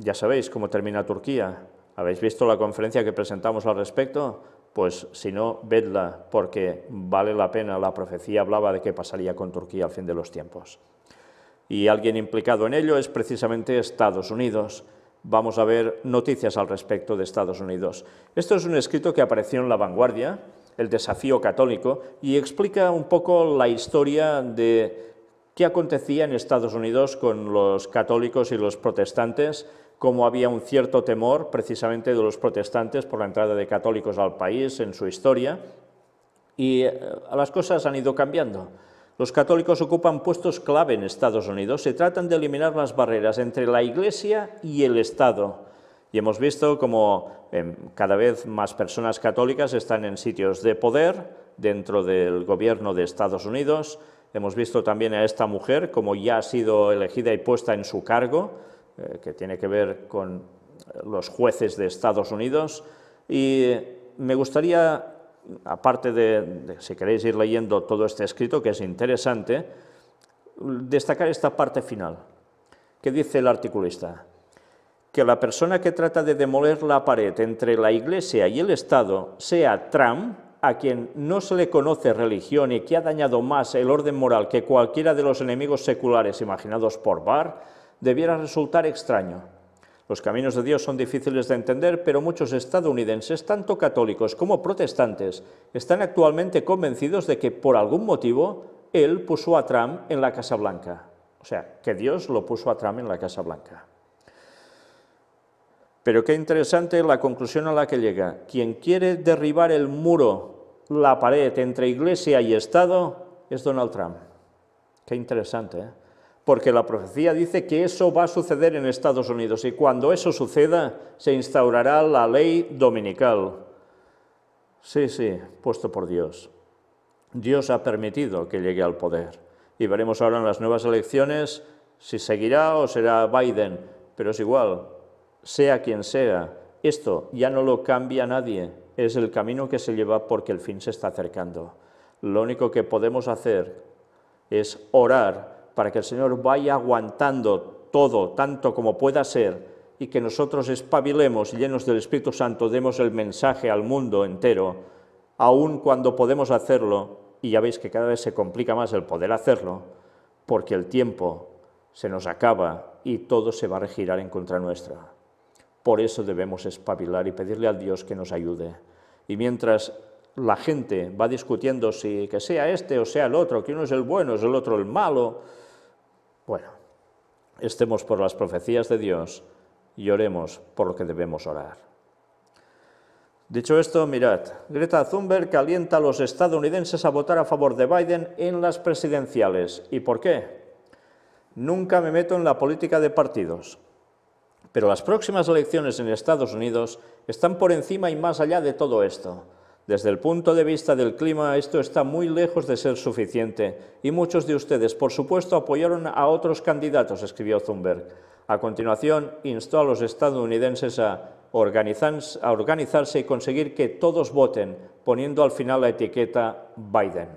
Ya sabéis cómo termina Turquía. ¿Habéis visto la conferencia que presentamos al respecto? Pues si no, vedla, porque vale la pena. La profecía hablaba de qué pasaría con Turquía al fin de los tiempos. Y alguien implicado en ello es precisamente Estados Unidos. Vamos a ver noticias al respecto de Estados Unidos. Esto es un escrito que apareció en La Vanguardia, El desafío católico, y explica un poco la historia de qué acontecía en Estados Unidos con los católicos y los protestantes cómo había un cierto temor precisamente de los protestantes por la entrada de católicos al país en su historia, y eh, las cosas han ido cambiando. Los católicos ocupan puestos clave en Estados Unidos, se tratan de eliminar las barreras entre la Iglesia y el Estado. Y hemos visto cómo em, cada vez más personas católicas están en sitios de poder dentro del gobierno de Estados Unidos. Hemos visto también a esta mujer como ya ha sido elegida y puesta en su cargo eh, que tiene que ver con los jueces de Estados Unidos. Y me gustaría, aparte de, si queréis ir leyendo todo este escrito, que es interesante, destacar esta parte final, que dice el articulista, que la persona que trata de demoler la pared entre la Iglesia y el Estado sea Trump, a quien no se le conoce religión y que ha dañado más el orden moral que cualquiera de los enemigos seculares imaginados por Barr, debiera resultar extraño. Los caminos de Dios son difíciles de entender, pero muchos estadounidenses, tanto católicos como protestantes, están actualmente convencidos de que por algún motivo él puso a Trump en la Casa Blanca. O sea, que Dios lo puso a Trump en la Casa Blanca. Pero qué interesante la conclusión a la que llega. Quien quiere derribar el muro, la pared entre iglesia y Estado, es Donald Trump. Qué interesante, ¿eh? porque la profecía dice que eso va a suceder en Estados Unidos y cuando eso suceda se instaurará la ley dominical. Sí, sí, puesto por Dios. Dios ha permitido que llegue al poder y veremos ahora en las nuevas elecciones si seguirá o será Biden, pero es igual, sea quien sea, esto ya no lo cambia nadie, es el camino que se lleva porque el fin se está acercando. Lo único que podemos hacer es orar para que el Señor vaya aguantando todo, tanto como pueda ser, y que nosotros espabilemos, llenos del Espíritu Santo, demos el mensaje al mundo entero, aun cuando podemos hacerlo, y ya veis que cada vez se complica más el poder hacerlo, porque el tiempo se nos acaba y todo se va a regirar en contra nuestra. Por eso debemos espabilar y pedirle al Dios que nos ayude. Y mientras la gente va discutiendo si que sea este o sea el otro, que uno es el bueno, es el otro el malo. Bueno, estemos por las profecías de Dios y oremos por lo que debemos orar. Dicho esto, mirad, Greta Thunberg alienta a los estadounidenses a votar a favor de Biden en las presidenciales. ¿Y por qué? Nunca me meto en la política de partidos, pero las próximas elecciones en Estados Unidos están por encima y más allá de todo esto. Desde el punto de vista del clima, esto está muy lejos de ser suficiente, y muchos de ustedes, por supuesto, apoyaron a otros candidatos, escribió Thunberg. A continuación, instó a los estadounidenses a, organizarse, a organizarse y conseguir que todos voten, poniendo al final la etiqueta Biden.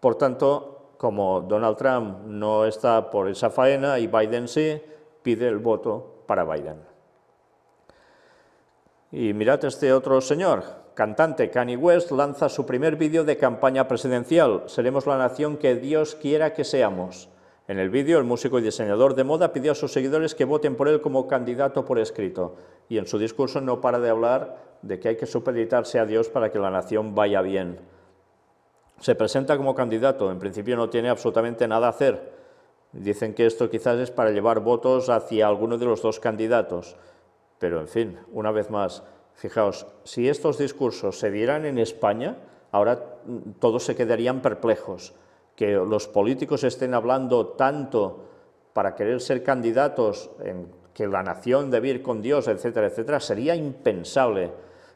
Por tanto, como Donald Trump no está por esa faena y Biden sí, pide el voto para Biden. Y mirad este otro señor, cantante Kanye West lanza su primer vídeo de campaña presidencial, Seremos la nación que Dios quiera que seamos. En el vídeo, el músico y diseñador de moda pidió a sus seguidores que voten por él como candidato por escrito, y en su discurso no para de hablar de que hay que supeditarse a Dios para que la nación vaya bien. Se presenta como candidato, en principio no tiene absolutamente nada a hacer. Dicen que esto quizás es para llevar votos hacia alguno de los dos candidatos, pero en fin, una vez más, Fijaos, si estos discursos se dieran en España, ahora mm, todos se quedarían perplejos. Que los políticos estén hablando tanto para querer ser candidatos, en que la nación debe ir con Dios, etcétera, etcétera, sería impensable.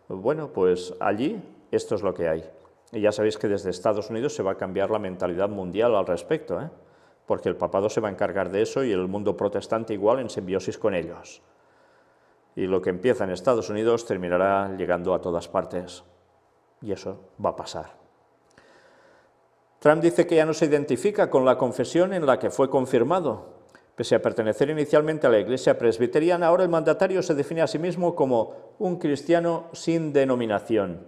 Bueno, pues allí esto es lo que hay. Y ya sabéis que desde Estados Unidos se va a cambiar la mentalidad mundial al respecto, ¿eh? porque el papado se va a encargar de eso y el mundo protestante igual en simbiosis con ellos y lo que empieza en Estados Unidos terminará llegando a todas partes. Y eso va a pasar. Trump dice que ya no se identifica con la confesión en la que fue confirmado. Pese a pertenecer inicialmente a la Iglesia presbiteriana, ahora el mandatario se define a sí mismo como un cristiano sin denominación.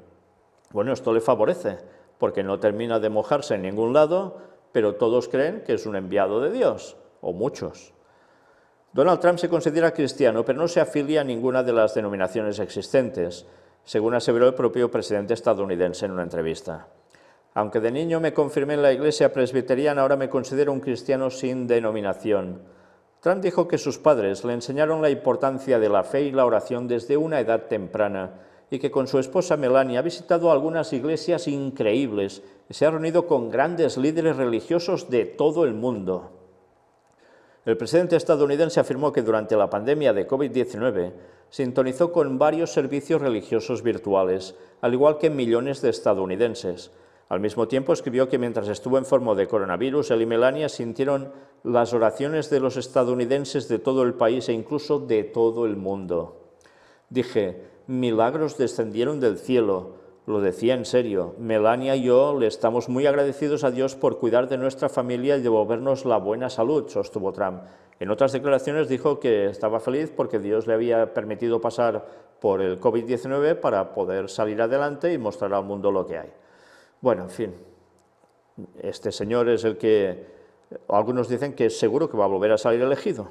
Bueno, esto le favorece, porque no termina de mojarse en ningún lado, pero todos creen que es un enviado de Dios, o muchos. Donald Trump se considera cristiano, pero no se afilia a ninguna de las denominaciones existentes, según aseveró el propio presidente estadounidense en una entrevista. Aunque de niño me confirmé en la iglesia presbiteriana, ahora me considero un cristiano sin denominación. Trump dijo que sus padres le enseñaron la importancia de la fe y la oración desde una edad temprana y que con su esposa Melania ha visitado algunas iglesias increíbles y se ha reunido con grandes líderes religiosos de todo el mundo. El presidente estadounidense afirmó que durante la pandemia de COVID-19 sintonizó con varios servicios religiosos virtuales, al igual que millones de estadounidenses. Al mismo tiempo escribió que mientras estuvo enfermo de coronavirus, él y Melania sintieron las oraciones de los estadounidenses de todo el país e incluso de todo el mundo. Dije, milagros descendieron del cielo, lo decía en serio, Melania y yo le estamos muy agradecidos a Dios por cuidar de nuestra familia y devolvernos la buena salud, sostuvo Trump. En otras declaraciones dijo que estaba feliz porque Dios le había permitido pasar por el COVID-19 para poder salir adelante y mostrar al mundo lo que hay. Bueno, en fin, este señor es el que algunos dicen que seguro que va a volver a salir elegido.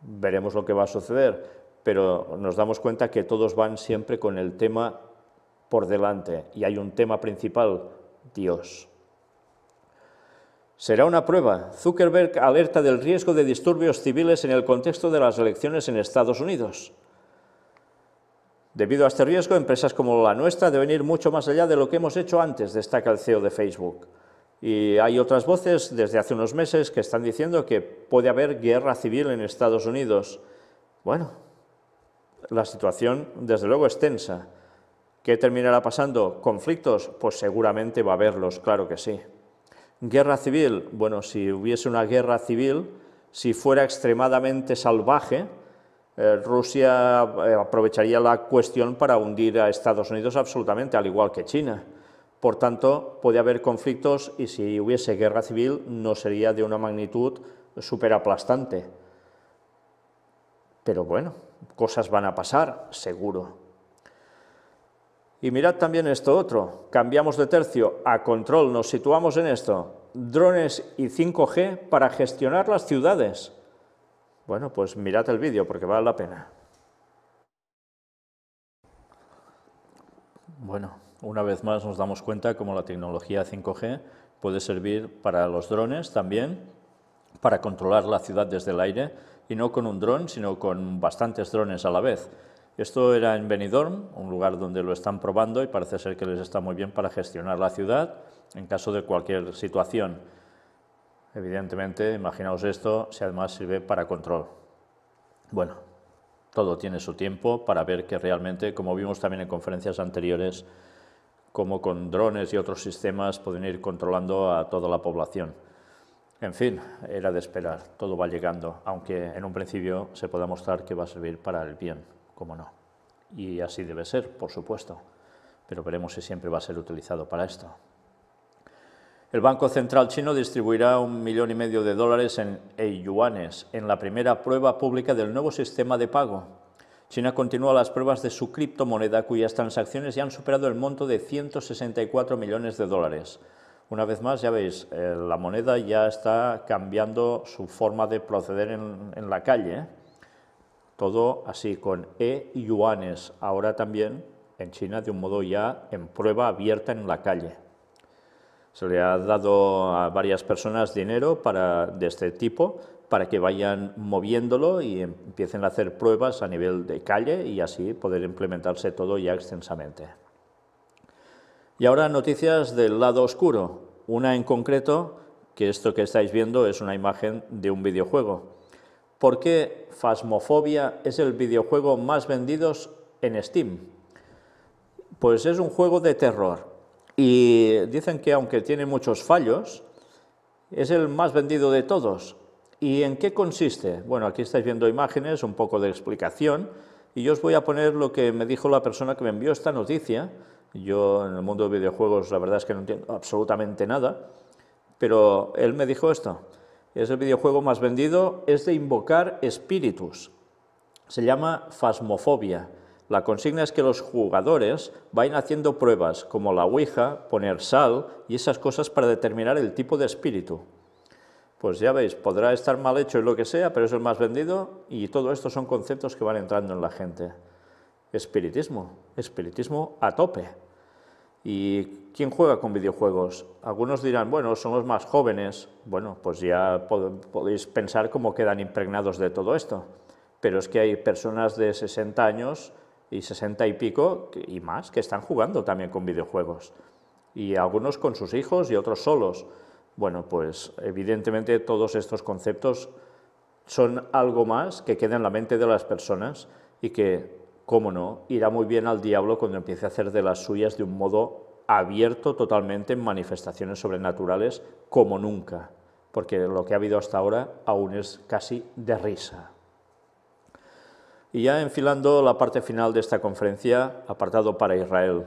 Veremos lo que va a suceder, pero nos damos cuenta que todos van siempre con el tema por delante y hay un tema principal, Dios. Será una prueba. Zuckerberg alerta del riesgo de disturbios civiles en el contexto de las elecciones en Estados Unidos. Debido a este riesgo, empresas como la nuestra deben ir mucho más allá de lo que hemos hecho antes, destaca el CEO de Facebook. Y hay otras voces desde hace unos meses que están diciendo que puede haber guerra civil en Estados Unidos. Bueno, la situación desde luego es tensa. ¿Qué terminará pasando? ¿Conflictos? Pues seguramente va a haberlos, claro que sí. ¿Guerra civil? Bueno, si hubiese una guerra civil, si fuera extremadamente salvaje, eh, Rusia eh, aprovecharía la cuestión para hundir a Estados Unidos absolutamente, al igual que China. Por tanto, puede haber conflictos y si hubiese guerra civil no sería de una magnitud súper aplastante. Pero bueno, cosas van a pasar, seguro. Y mirad también esto otro, cambiamos de tercio a control, nos situamos en esto, drones y 5G para gestionar las ciudades. Bueno, pues mirad el vídeo porque vale la pena. Bueno, una vez más nos damos cuenta cómo la tecnología 5G puede servir para los drones también, para controlar la ciudad desde el aire, y no con un dron, sino con bastantes drones a la vez. Esto era en Benidorm, un lugar donde lo están probando y parece ser que les está muy bien para gestionar la ciudad en caso de cualquier situación. Evidentemente, imaginaos esto si además sirve para control. Bueno, todo tiene su tiempo para ver que realmente, como vimos también en conferencias anteriores, como con drones y otros sistemas pueden ir controlando a toda la población. En fin, era de esperar, todo va llegando, aunque en un principio se pueda mostrar que va a servir para el bien como no. Y así debe ser, por supuesto, pero veremos si siempre va a ser utilizado para esto. El Banco Central Chino distribuirá un millón y medio de dólares en yuanes en la primera prueba pública del nuevo sistema de pago. China continúa las pruebas de su criptomoneda, cuyas transacciones ya han superado el monto de 164 millones de dólares. Una vez más, ya veis, eh, la moneda ya está cambiando su forma de proceder en, la calle. ¿eh? Todo así con e yuanes, ahora también en China de un modo ya en prueba abierta en la calle. Se le ha dado a varias personas dinero para, de este tipo para que vayan moviéndolo y empiecen a hacer pruebas a nivel de calle y así poder implementarse todo ya extensamente. Y ahora noticias del lado oscuro. Una en concreto, que esto que estáis viendo es una imagen de un videojuego. ¿Por qué Phasmophobia es el videojuego más vendido en Steam? Pues es un juego de terror y dicen que aunque tiene muchos fallos, es el más vendido de todos. ¿Y en qué consiste? Bueno, aquí estáis viendo imágenes, un poco de explicación, y yo os voy a poner lo que me dijo la persona que me envió esta noticia. Yo en el mundo de videojuegos la verdad es que no entiendo absolutamente nada, pero él me dijo esto es el videojuego más vendido, es de invocar espíritus. Se llama Fasmofobia. La consigna es que los jugadores vayan haciendo pruebas, como la Ouija, poner sal y esas cosas para determinar el tipo de espíritu. Pues ya veis, podrá estar mal hecho y lo que sea, pero es el más vendido y todo esto son conceptos que van entrando en la gente. Espiritismo, espiritismo a tope. Y ¿Quién juega con videojuegos? Algunos dirán, bueno, son los más jóvenes. Bueno, pues ya podéis pensar cómo quedan impregnados de todo esto. Pero es que hay personas de 60 años y 60 y pico y más que están jugando también con videojuegos. Y algunos con sus hijos y otros solos. Bueno, pues evidentemente todos estos conceptos son algo más que queda en la mente de las personas y que, cómo no, irá muy bien al diablo cuando empiece a hacer de las suyas de un modo abierto totalmente en manifestaciones sobrenaturales como nunca, porque lo que ha habido hasta ahora aún es casi de risa. Y ya enfilando la parte final de esta conferencia, apartado para Israel.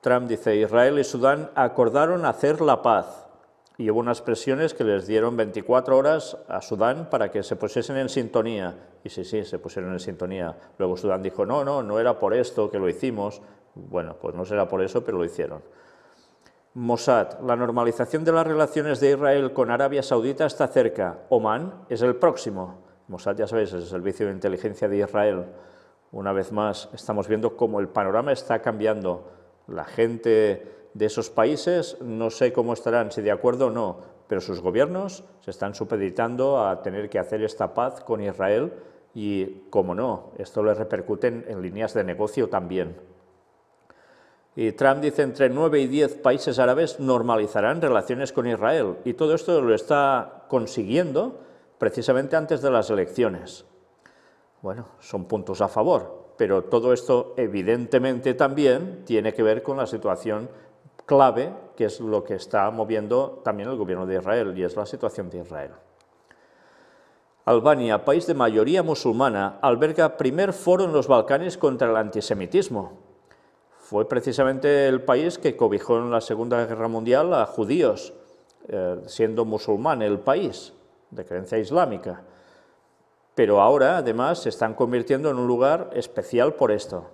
Trump dice, Israel y Sudán acordaron hacer la paz y hubo unas presiones que les dieron 24 horas a Sudán para que se pusiesen en sintonía. Y sí, sí, se pusieron en sintonía. Luego Sudán dijo, no, no, no era por esto que lo hicimos. Bueno, pues no será por eso, pero lo hicieron. Mossad, la normalización de las relaciones de Israel con Arabia Saudita está cerca. Oman es el próximo. Mossad, ya sabéis, es el servicio de inteligencia de Israel. Una vez más, estamos viendo cómo el panorama está cambiando. La gente de esos países, no sé cómo estarán, si de acuerdo o no, pero sus gobiernos se están supeditando a tener que hacer esta paz con Israel y, como no, esto le repercute en líneas de negocio también. Y Trump dice entre 9 y 10 países árabes normalizarán relaciones con Israel. Y todo esto lo está consiguiendo precisamente antes de las elecciones. Bueno, son puntos a favor, pero todo esto evidentemente también tiene que ver con la situación clave, que es lo que está moviendo también el gobierno de Israel, y es la situación de Israel. Albania, país de mayoría musulmana, alberga primer foro en los Balcanes contra el antisemitismo fue precisamente el país que cobijó en la Segunda Guerra Mundial a judíos, eh, siendo musulmán el país, de creencia islámica. Pero ahora, además, se están convirtiendo en un lugar especial por esto.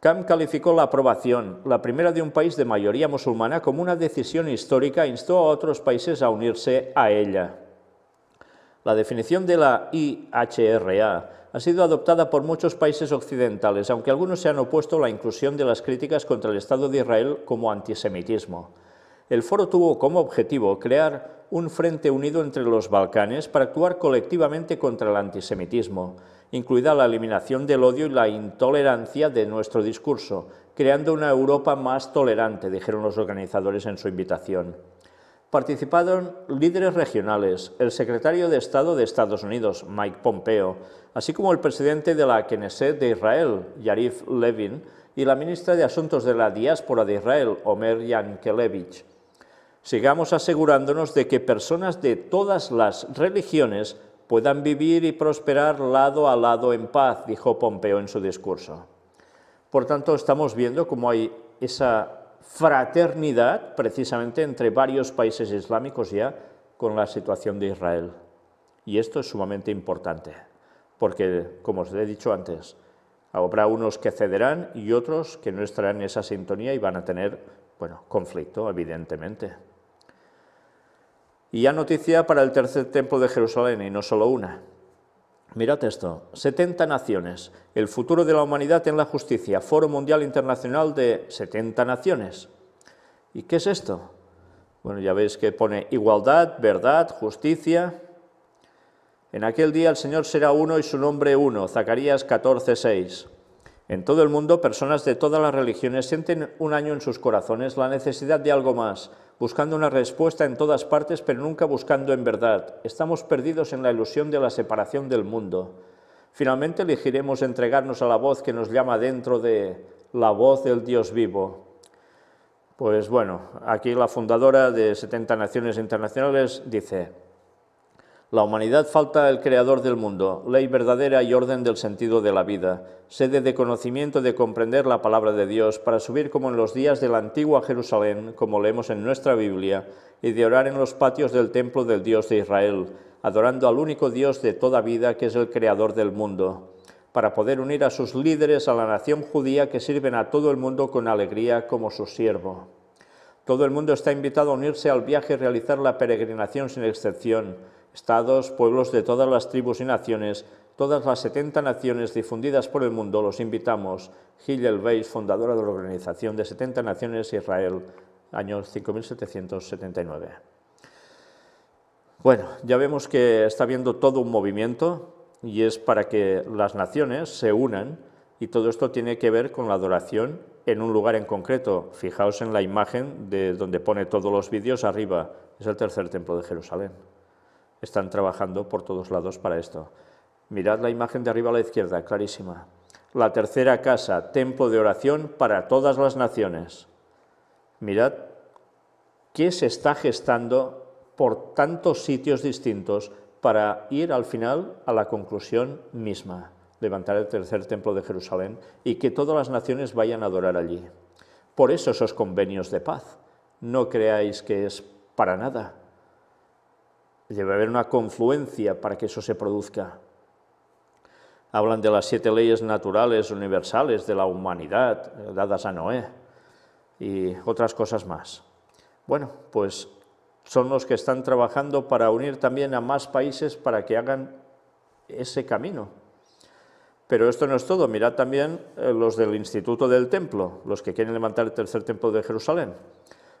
Camp calificó la aprobación, la primera de un país de mayoría musulmana, como una decisión histórica e instó a otros países a unirse a ella. La definición de la IHRA ha sido adoptada por muchos países occidentales, aunque algunos se han opuesto a la inclusión de las críticas contra el Estado de Israel como antisemitismo. El foro tuvo como objetivo crear un frente unido entre los Balcanes para actuar colectivamente contra el antisemitismo, incluida la eliminación del odio y la intolerancia de nuestro discurso, creando una Europa más tolerante, dijeron los organizadores en su invitación participaron líderes regionales, el secretario de Estado de Estados Unidos, Mike Pompeo, así como el presidente de la Knesset de Israel, Yarif Levin, y la ministra de Asuntos de la Diáspora de Israel, Omer Yankelevich. Sigamos asegurándonos de que personas de todas las religiones puedan vivir y prosperar lado a lado en paz, dijo Pompeo en su discurso. Por tanto, estamos viendo cómo hay esa fraternidad precisamente entre varios países islámicos ya con la situación de Israel. Y esto es sumamente importante, porque, como os he dicho antes, habrá unos que cederán y otros que no estarán en esa sintonía y van a tener, bueno, conflicto, evidentemente. Y ya noticia para el tercer templo de Jerusalén, y no solo una, Mirad esto, 70 naciones, el futuro de la humanidad en la justicia, Foro Mundial Internacional de 70 naciones. ¿Y qué es esto? Bueno, ya veis que pone igualdad, verdad, justicia. En aquel día el Señor será uno y su nombre uno, Zacarías 6. En todo el mundo, personas de todas las religiones sienten un año en sus corazones la necesidad de algo más, buscando una respuesta en todas partes, pero nunca buscando en verdad. Estamos perdidos en la ilusión de la separación del mundo. Finalmente elegiremos entregarnos a la voz que nos llama dentro de la voz del Dios vivo. Pues bueno, aquí la fundadora de 70 Naciones Internacionales dice, la humanidad falta el Creador del mundo, ley verdadera y orden del sentido de la vida, sede de conocimiento de comprender la palabra de Dios para subir como en los días de la antigua Jerusalén, como leemos en nuestra Biblia, y de orar en los patios del templo del Dios de Israel, adorando al único Dios de toda vida que es el Creador del mundo, para poder unir a sus líderes a la nación judía que sirven a todo el mundo con alegría como su siervo. Todo el mundo está invitado a unirse al viaje y realizar la peregrinación sin excepción Estados, pueblos de todas las tribus y naciones, todas las 70 naciones difundidas por el mundo, los invitamos. Hillel Weiss, fundadora de la Organización de 70 Naciones Israel, año 5779. Bueno, ya vemos que está habiendo todo un movimiento y es para que las naciones se unan y todo esto tiene que ver con la adoración en un lugar en concreto. Fijaos en la imagen de donde pone todos los vídeos arriba, es el tercer templo de Jerusalén están trabajando por todos lados para esto. Mirad la imagen de arriba a la izquierda, clarísima. La tercera casa, templo de oración para todas las naciones. Mirad qué se está gestando por tantos sitios distintos para ir al final a la conclusión misma, levantar el tercer templo de Jerusalén y que todas las naciones vayan a adorar allí. Por eso esos convenios de paz. No creáis que es para nada Debe haber una confluencia para que eso se produzca. Hablan de las siete leyes naturales universales de la humanidad dadas a Noé y otras cosas más. Bueno, pues son los que están trabajando para unir también a más países para que hagan ese camino. Pero esto no es todo, mirad también eh, los del Instituto del Templo, los que quieren levantar el tercer templo de Jerusalén.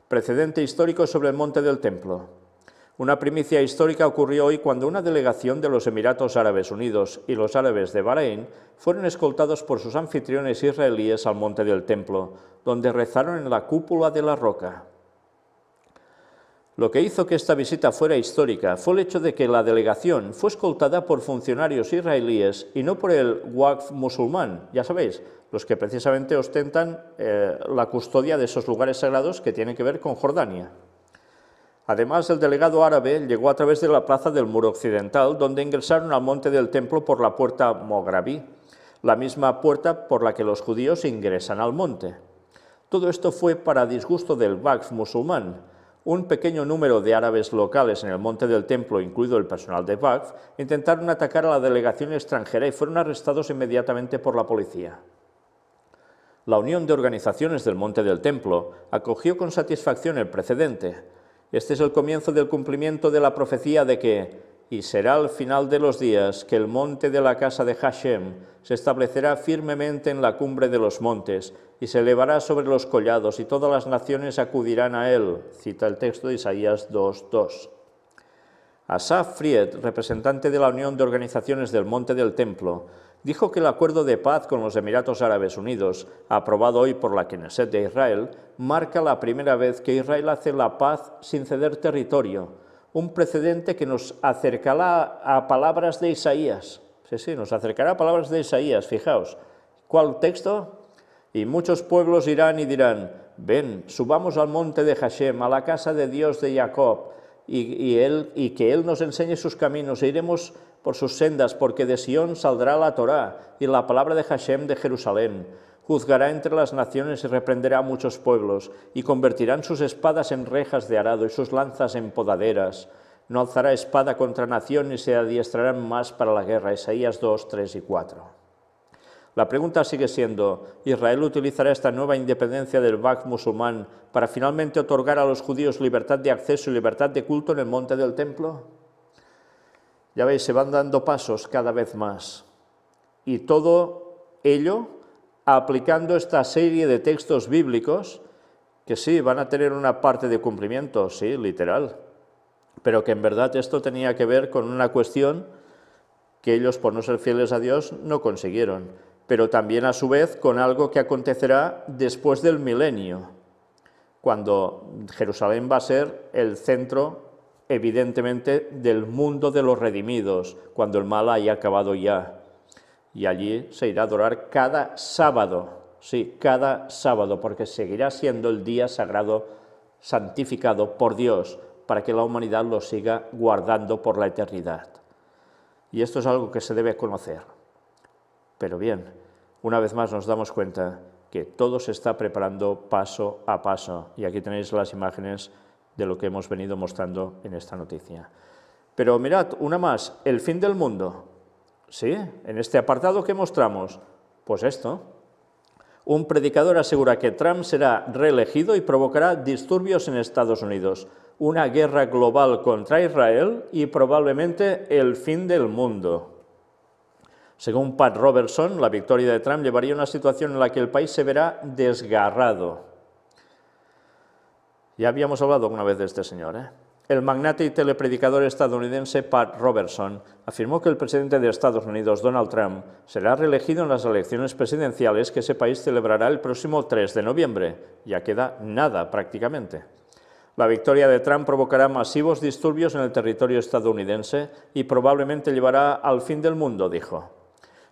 Precedente histórico sobre el monte del templo. Una primicia histórica ocurrió hoy cuando una delegación de los Emiratos Árabes Unidos y los árabes de Bahrein fueron escoltados por sus anfitriones israelíes al monte del templo, donde rezaron en la cúpula de la roca. Lo que hizo que esta visita fuera histórica fue el hecho de que la delegación fue escoltada por funcionarios israelíes y no por el Waqf musulmán, ya sabéis, los que precisamente ostentan eh, la custodia de esos lugares sagrados que tienen que ver con Jordania. Además, el delegado árabe llegó a través de la plaza del muro occidental, donde ingresaron al monte del templo por la puerta moghrabi la misma puerta por la que los judíos ingresan al monte. Todo esto fue para disgusto del Waqf musulmán. Un pequeño número de árabes locales en el monte del templo, incluido el personal de Waqf, intentaron atacar a la delegación extranjera y fueron arrestados inmediatamente por la policía. La Unión de Organizaciones del Monte del Templo acogió con satisfacción el precedente, este es el comienzo del cumplimiento de la profecía de que, y será al final de los días, que el monte de la casa de Hashem se establecerá firmemente en la cumbre de los montes, y se elevará sobre los collados, y todas las naciones acudirán a él. Cita el texto de Isaías 2.2. Asaf Fried, representante de la Unión de Organizaciones del Monte del Templo, dijo que el acuerdo de paz con los Emiratos Árabes Unidos, aprobado hoy por la Knesset de Israel, marca la primera vez que Israel hace la paz sin ceder territorio, un precedente que nos acercará a palabras de Isaías. Sí, sí, nos acercará a palabras de Isaías, fijaos. ¿Cuál texto? Y muchos pueblos irán y dirán, ven, subamos al monte de Hashem, a la casa de Dios de Jacob, y, él, y que Él nos enseñe sus caminos, e iremos por sus sendas, porque de Sión saldrá la Torá y la palabra de Hashem de Jerusalén. Juzgará entre las naciones y reprenderá a muchos pueblos, y convertirán sus espadas en rejas de arado y sus lanzas en podaderas. No alzará espada contra nación y se adiestrarán más para la guerra. Isaías 2, 3 y 4. La pregunta sigue siendo, ¿Israel utilizará esta nueva independencia del Bach musulmán para finalmente otorgar a los judíos libertad de acceso y libertad de culto en el monte del templo? Ya veis, se van dando pasos cada vez más. Y todo ello aplicando esta serie de textos bíblicos que sí, van a tener una parte de cumplimiento, sí, literal, pero que en verdad esto tenía que ver con una cuestión que ellos por no ser fieles a Dios no consiguieron, pero también a su vez con algo que acontecerá después del milenio, cuando Jerusalén va a ser el centro evidentemente del mundo de los redimidos, cuando el mal haya acabado ya. Y allí se irá a adorar cada sábado, sí, cada sábado, porque seguirá siendo el día sagrado santificado por Dios, para que la humanidad lo siga guardando por la eternidad. Y esto es algo que se debe conocer. Pero bien, una vez más nos damos cuenta que todo se está preparando paso a paso. Y aquí tenéis las imágenes de lo que hemos venido mostrando en esta noticia. Pero mirad, una más, el fin del mundo. ¿Sí? En este apartado que mostramos, pues esto. Un predicador asegura que Trump será reelegido y provocará disturbios en Estados Unidos, una guerra global contra Israel y probablemente el fin del mundo. Según Pat Robertson, la victoria de Trump llevaría a una situación en la que el país se verá desgarrado. Ya habíamos hablado una vez de este señor. ¿eh? El magnate y telepredicador estadounidense Pat Robertson afirmó que el presidente de Estados Unidos, Donald Trump, será reelegido en las elecciones presidenciales que ese país celebrará el próximo 3 de noviembre. Ya queda nada prácticamente. La victoria de Trump provocará masivos disturbios en el territorio estadounidense y probablemente llevará al fin del mundo, dijo.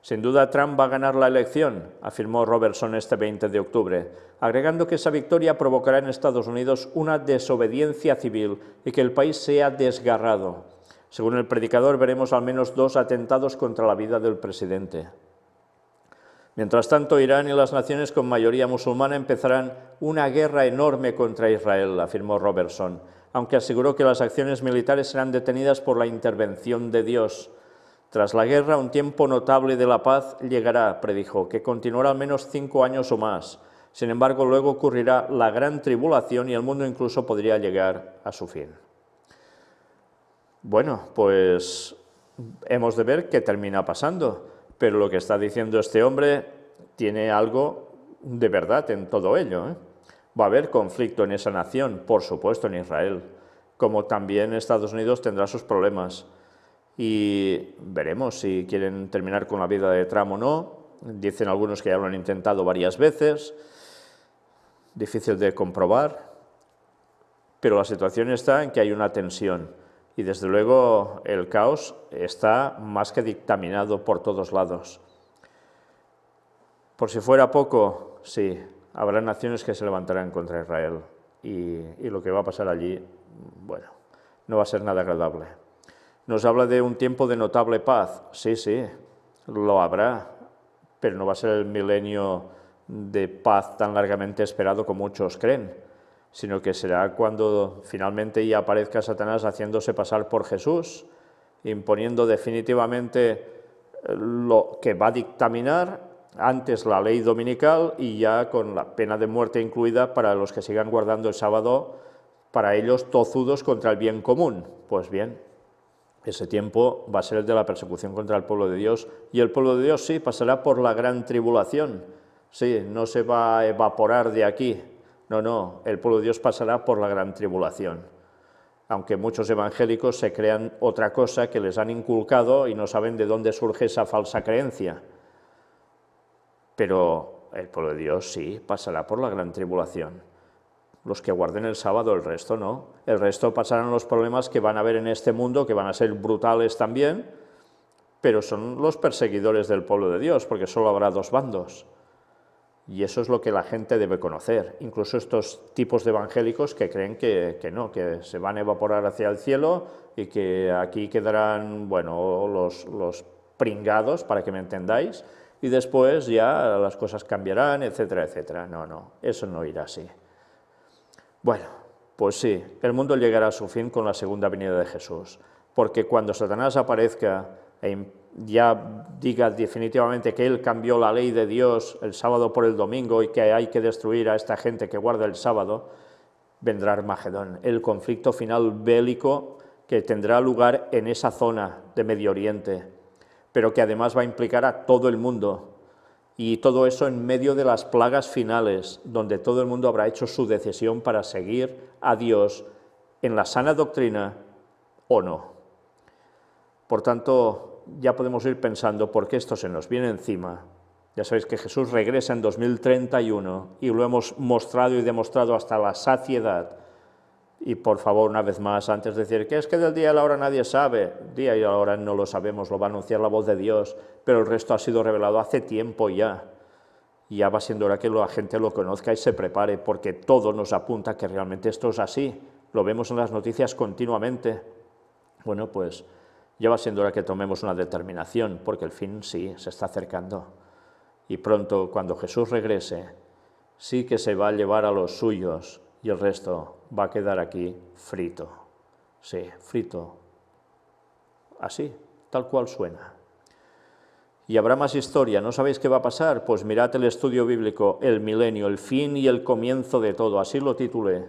Sin duda Trump va a ganar la elección, afirmó Robertson este 20 de octubre, agregando que esa victoria provocará en Estados Unidos una desobediencia civil y que el país sea desgarrado. Según el predicador, veremos al menos dos atentados contra la vida del presidente. Mientras tanto, Irán y las naciones con mayoría musulmana empezarán una guerra enorme contra Israel, afirmó Robertson, aunque aseguró que las acciones militares serán detenidas por la intervención de Dios. Tras la guerra, un tiempo notable de la paz llegará, predijo, que continuará al menos cinco años o más. Sin embargo, luego ocurrirá la gran tribulación y el mundo incluso podría llegar a su fin. Bueno, pues hemos de ver qué termina pasando, pero lo que está diciendo este hombre tiene algo de verdad en todo ello. ¿eh? Va a haber conflicto en esa nación, por supuesto en Israel, como también Estados Unidos tendrá sus problemas y veremos si quieren terminar con la vida de Trump o no. Dicen algunos que ya lo han intentado varias veces, difícil de comprobar, pero la situación está en que hay una tensión y desde luego el caos está más que dictaminado por todos lados. Por si fuera poco, sí, habrá naciones que se levantarán contra Israel y, y lo que va a pasar allí, bueno, no va a ser nada agradable. Nos habla de un tiempo de notable paz. Sí, sí, lo habrá, pero no va a ser el milenio de paz tan largamente esperado como muchos creen, sino que será cuando finalmente ya aparezca Satanás haciéndose pasar por Jesús, imponiendo definitivamente eh, lo que va a dictaminar antes la ley dominical y ya con la pena de muerte incluida para los que sigan guardando el sábado, para ellos tozudos contra el bien común. Pues bien, ese tiempo va a ser el de la persecución contra el pueblo de Dios, y el pueblo de Dios sí pasará por la gran tribulación, sí, no se va a evaporar de aquí, no, no, el pueblo de Dios pasará por la gran tribulación. Aunque muchos evangélicos se crean otra cosa que les han inculcado y no saben de dónde surge esa falsa creencia. Pero el pueblo de Dios sí pasará por la gran tribulación los que guarden el sábado, el resto no. El resto pasarán los problemas que van a haber en este mundo, que van a ser brutales también, pero son los perseguidores del pueblo de Dios, porque solo habrá dos bandos. Y eso es lo que la gente debe conocer, incluso estos tipos de evangélicos que creen que, no, que se van a evaporar hacia el cielo y que aquí quedarán, bueno, los, los pringados, para que me entendáis, y después ya las cosas cambiarán, etcétera, etcétera. No, no, eso no irá así. Bueno, pues sí, el mundo llegará a su fin con la segunda venida de Jesús, porque cuando Satanás aparezca y e ya diga definitivamente que él cambió la ley de Dios el sábado por el domingo y que hay que destruir a esta gente que guarda el sábado, vendrá Armagedón, el conflicto final bélico que tendrá lugar en esa zona de Medio Oriente, pero que además va a implicar a todo el mundo, y todo eso en medio de las plagas finales, donde todo el mundo habrá hecho su decisión para seguir a Dios en la sana doctrina o no. Por tanto, ya podemos ir pensando por qué esto se nos viene encima. Ya sabéis que Jesús regresa en 2031 y lo hemos mostrado y demostrado hasta la saciedad y por favor, una vez más, antes de decir que es que del día a la hora nadie sabe, día y la hora no lo sabemos, lo va a anunciar la voz de Dios, pero el resto ha sido revelado hace tiempo ya. ya va siendo hora que la gente lo conozca y se prepare, porque todo nos apunta que realmente esto es así. Lo vemos en las noticias continuamente. Bueno, pues ya va siendo hora que tomemos una determinación, porque el fin sí se está acercando. Y pronto, cuando Jesús regrese, sí que se va a llevar a los suyos y el resto va a quedar aquí frito. Sí, frito. Así, tal cual suena. Y habrá más historia. ¿No sabéis qué va a pasar? Pues mirad el estudio bíblico, el milenio, el fin y el comienzo de todo. Así lo titulé.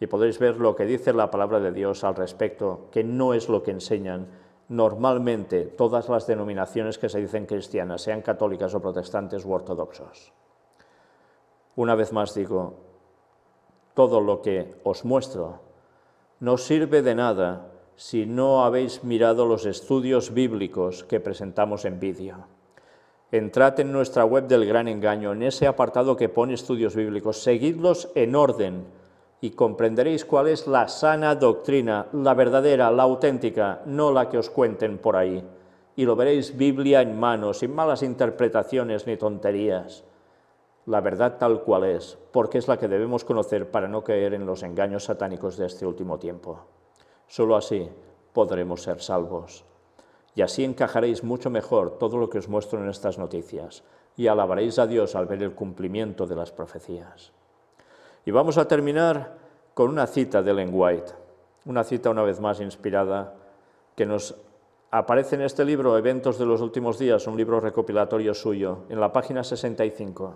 Y podéis ver lo que dice la palabra de Dios al respecto, que no es lo que enseñan normalmente todas las denominaciones que se dicen cristianas, sean católicas o protestantes u ortodoxos. Una vez más digo, todo lo que os muestro. No sirve de nada si no habéis mirado los estudios bíblicos que presentamos en vídeo. Entrad en nuestra web del Gran Engaño, en ese apartado que pone estudios bíblicos, seguidlos en orden y comprenderéis cuál es la sana doctrina, la verdadera, la auténtica, no la que os cuenten por ahí. Y lo veréis Biblia en mano, sin malas interpretaciones ni tonterías la verdad tal cual es, porque es la que debemos conocer para no caer en los engaños satánicos de este último tiempo. Solo así podremos ser salvos. Y así encajaréis mucho mejor todo lo que os muestro en estas noticias, y alabaréis a Dios al ver el cumplimiento de las profecías. Y vamos a terminar con una cita de Ellen White, una cita una vez más inspirada que nos aparece en este libro, Eventos de los Últimos Días, un libro recopilatorio suyo, en la página 65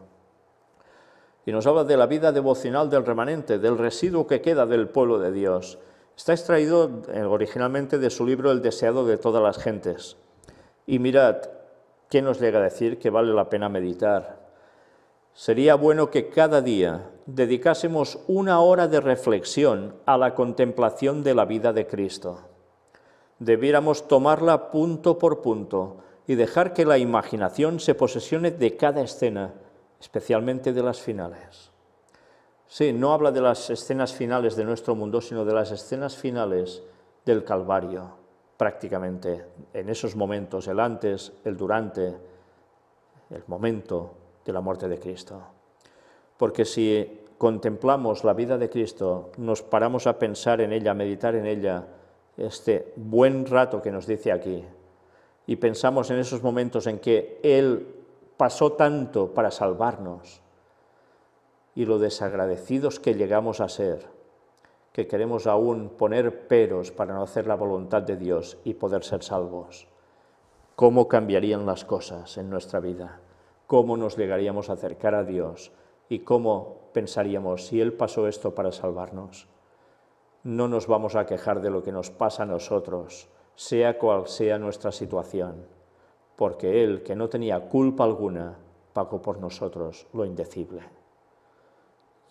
y nos habla de la vida devocional del remanente, del residuo que queda del pueblo de Dios. Está extraído eh, originalmente de su libro El deseado de todas las gentes. Y mirad, ¿qué nos llega a decir que vale la pena meditar? Sería bueno que cada día dedicásemos una hora de reflexión a la contemplación de la vida de Cristo. Debiéramos tomarla punto por punto y dejar que la imaginación se posesione de cada escena especialmente de las finales. Sí, no habla de las escenas finales de nuestro mundo, sino de las escenas finales del Calvario, prácticamente, en esos momentos, el antes, el durante, el momento de la muerte de Cristo. Porque si contemplamos la vida de Cristo, nos paramos a pensar en ella, a meditar en ella, este buen rato que nos dice aquí, y pensamos en esos momentos en que Él pasó tanto para salvarnos y lo desagradecidos que llegamos a ser, que queremos aún poner peros para no hacer la voluntad de Dios y poder ser salvos. ¿Cómo cambiarían las cosas en nuestra vida? ¿Cómo nos llegaríamos a acercar a Dios? ¿Y cómo pensaríamos si Él pasó esto para salvarnos? No nos vamos a quejar de lo que nos pasa a nosotros, sea cual sea nuestra situación porque Él, que no tenía culpa alguna, pagó por nosotros lo indecible.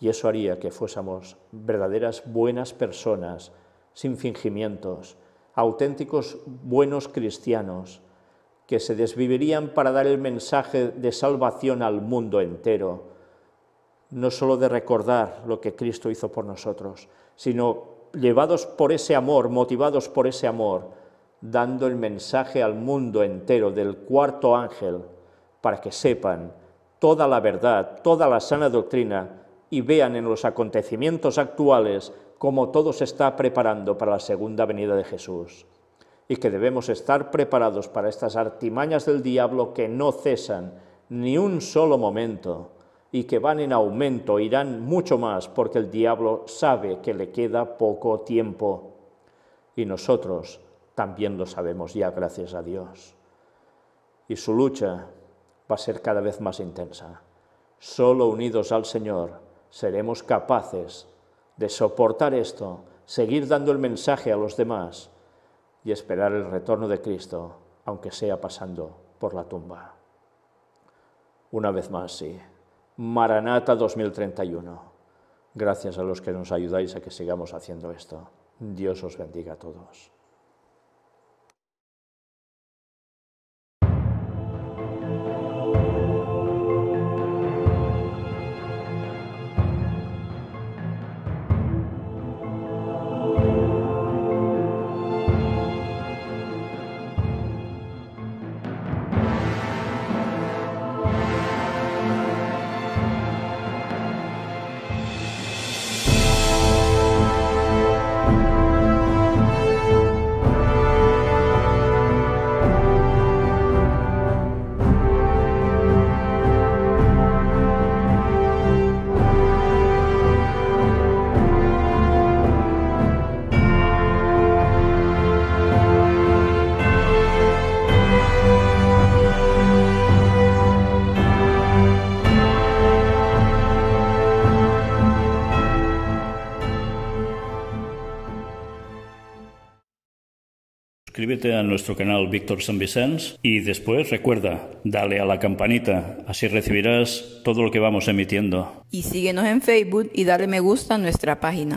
Y eso haría que fuésemos verdaderas buenas personas, sin fingimientos, auténticos buenos cristianos, que se desvivirían para dar el mensaje de salvación al mundo entero, no sólo de recordar lo que Cristo hizo por nosotros, sino llevados por ese amor, motivados por ese amor, dando el mensaje al mundo entero del cuarto ángel para que sepan toda la verdad, toda la sana doctrina y vean en los acontecimientos actuales cómo todo se está preparando para la segunda venida de Jesús y que debemos estar preparados para estas artimañas del diablo que no cesan ni un solo momento y que van en aumento, irán mucho más porque el diablo sabe que le queda poco tiempo. Y nosotros también lo sabemos ya, gracias a Dios. Y su lucha va a ser cada vez más intensa. Solo unidos al Señor seremos capaces de soportar esto, seguir dando el mensaje a los demás y esperar el retorno de Cristo, aunque sea pasando por la tumba. Una vez más, sí. Maranata 2031. Gracias a los que nos ayudáis a que sigamos haciendo esto. Dios os bendiga a todos. suscríbete a nuestro canal Víctor San Vicente y después recuerda, dale a la campanita, así recibirás todo lo que vamos emitiendo. Y síguenos en Facebook y dale me gusta a nuestra página.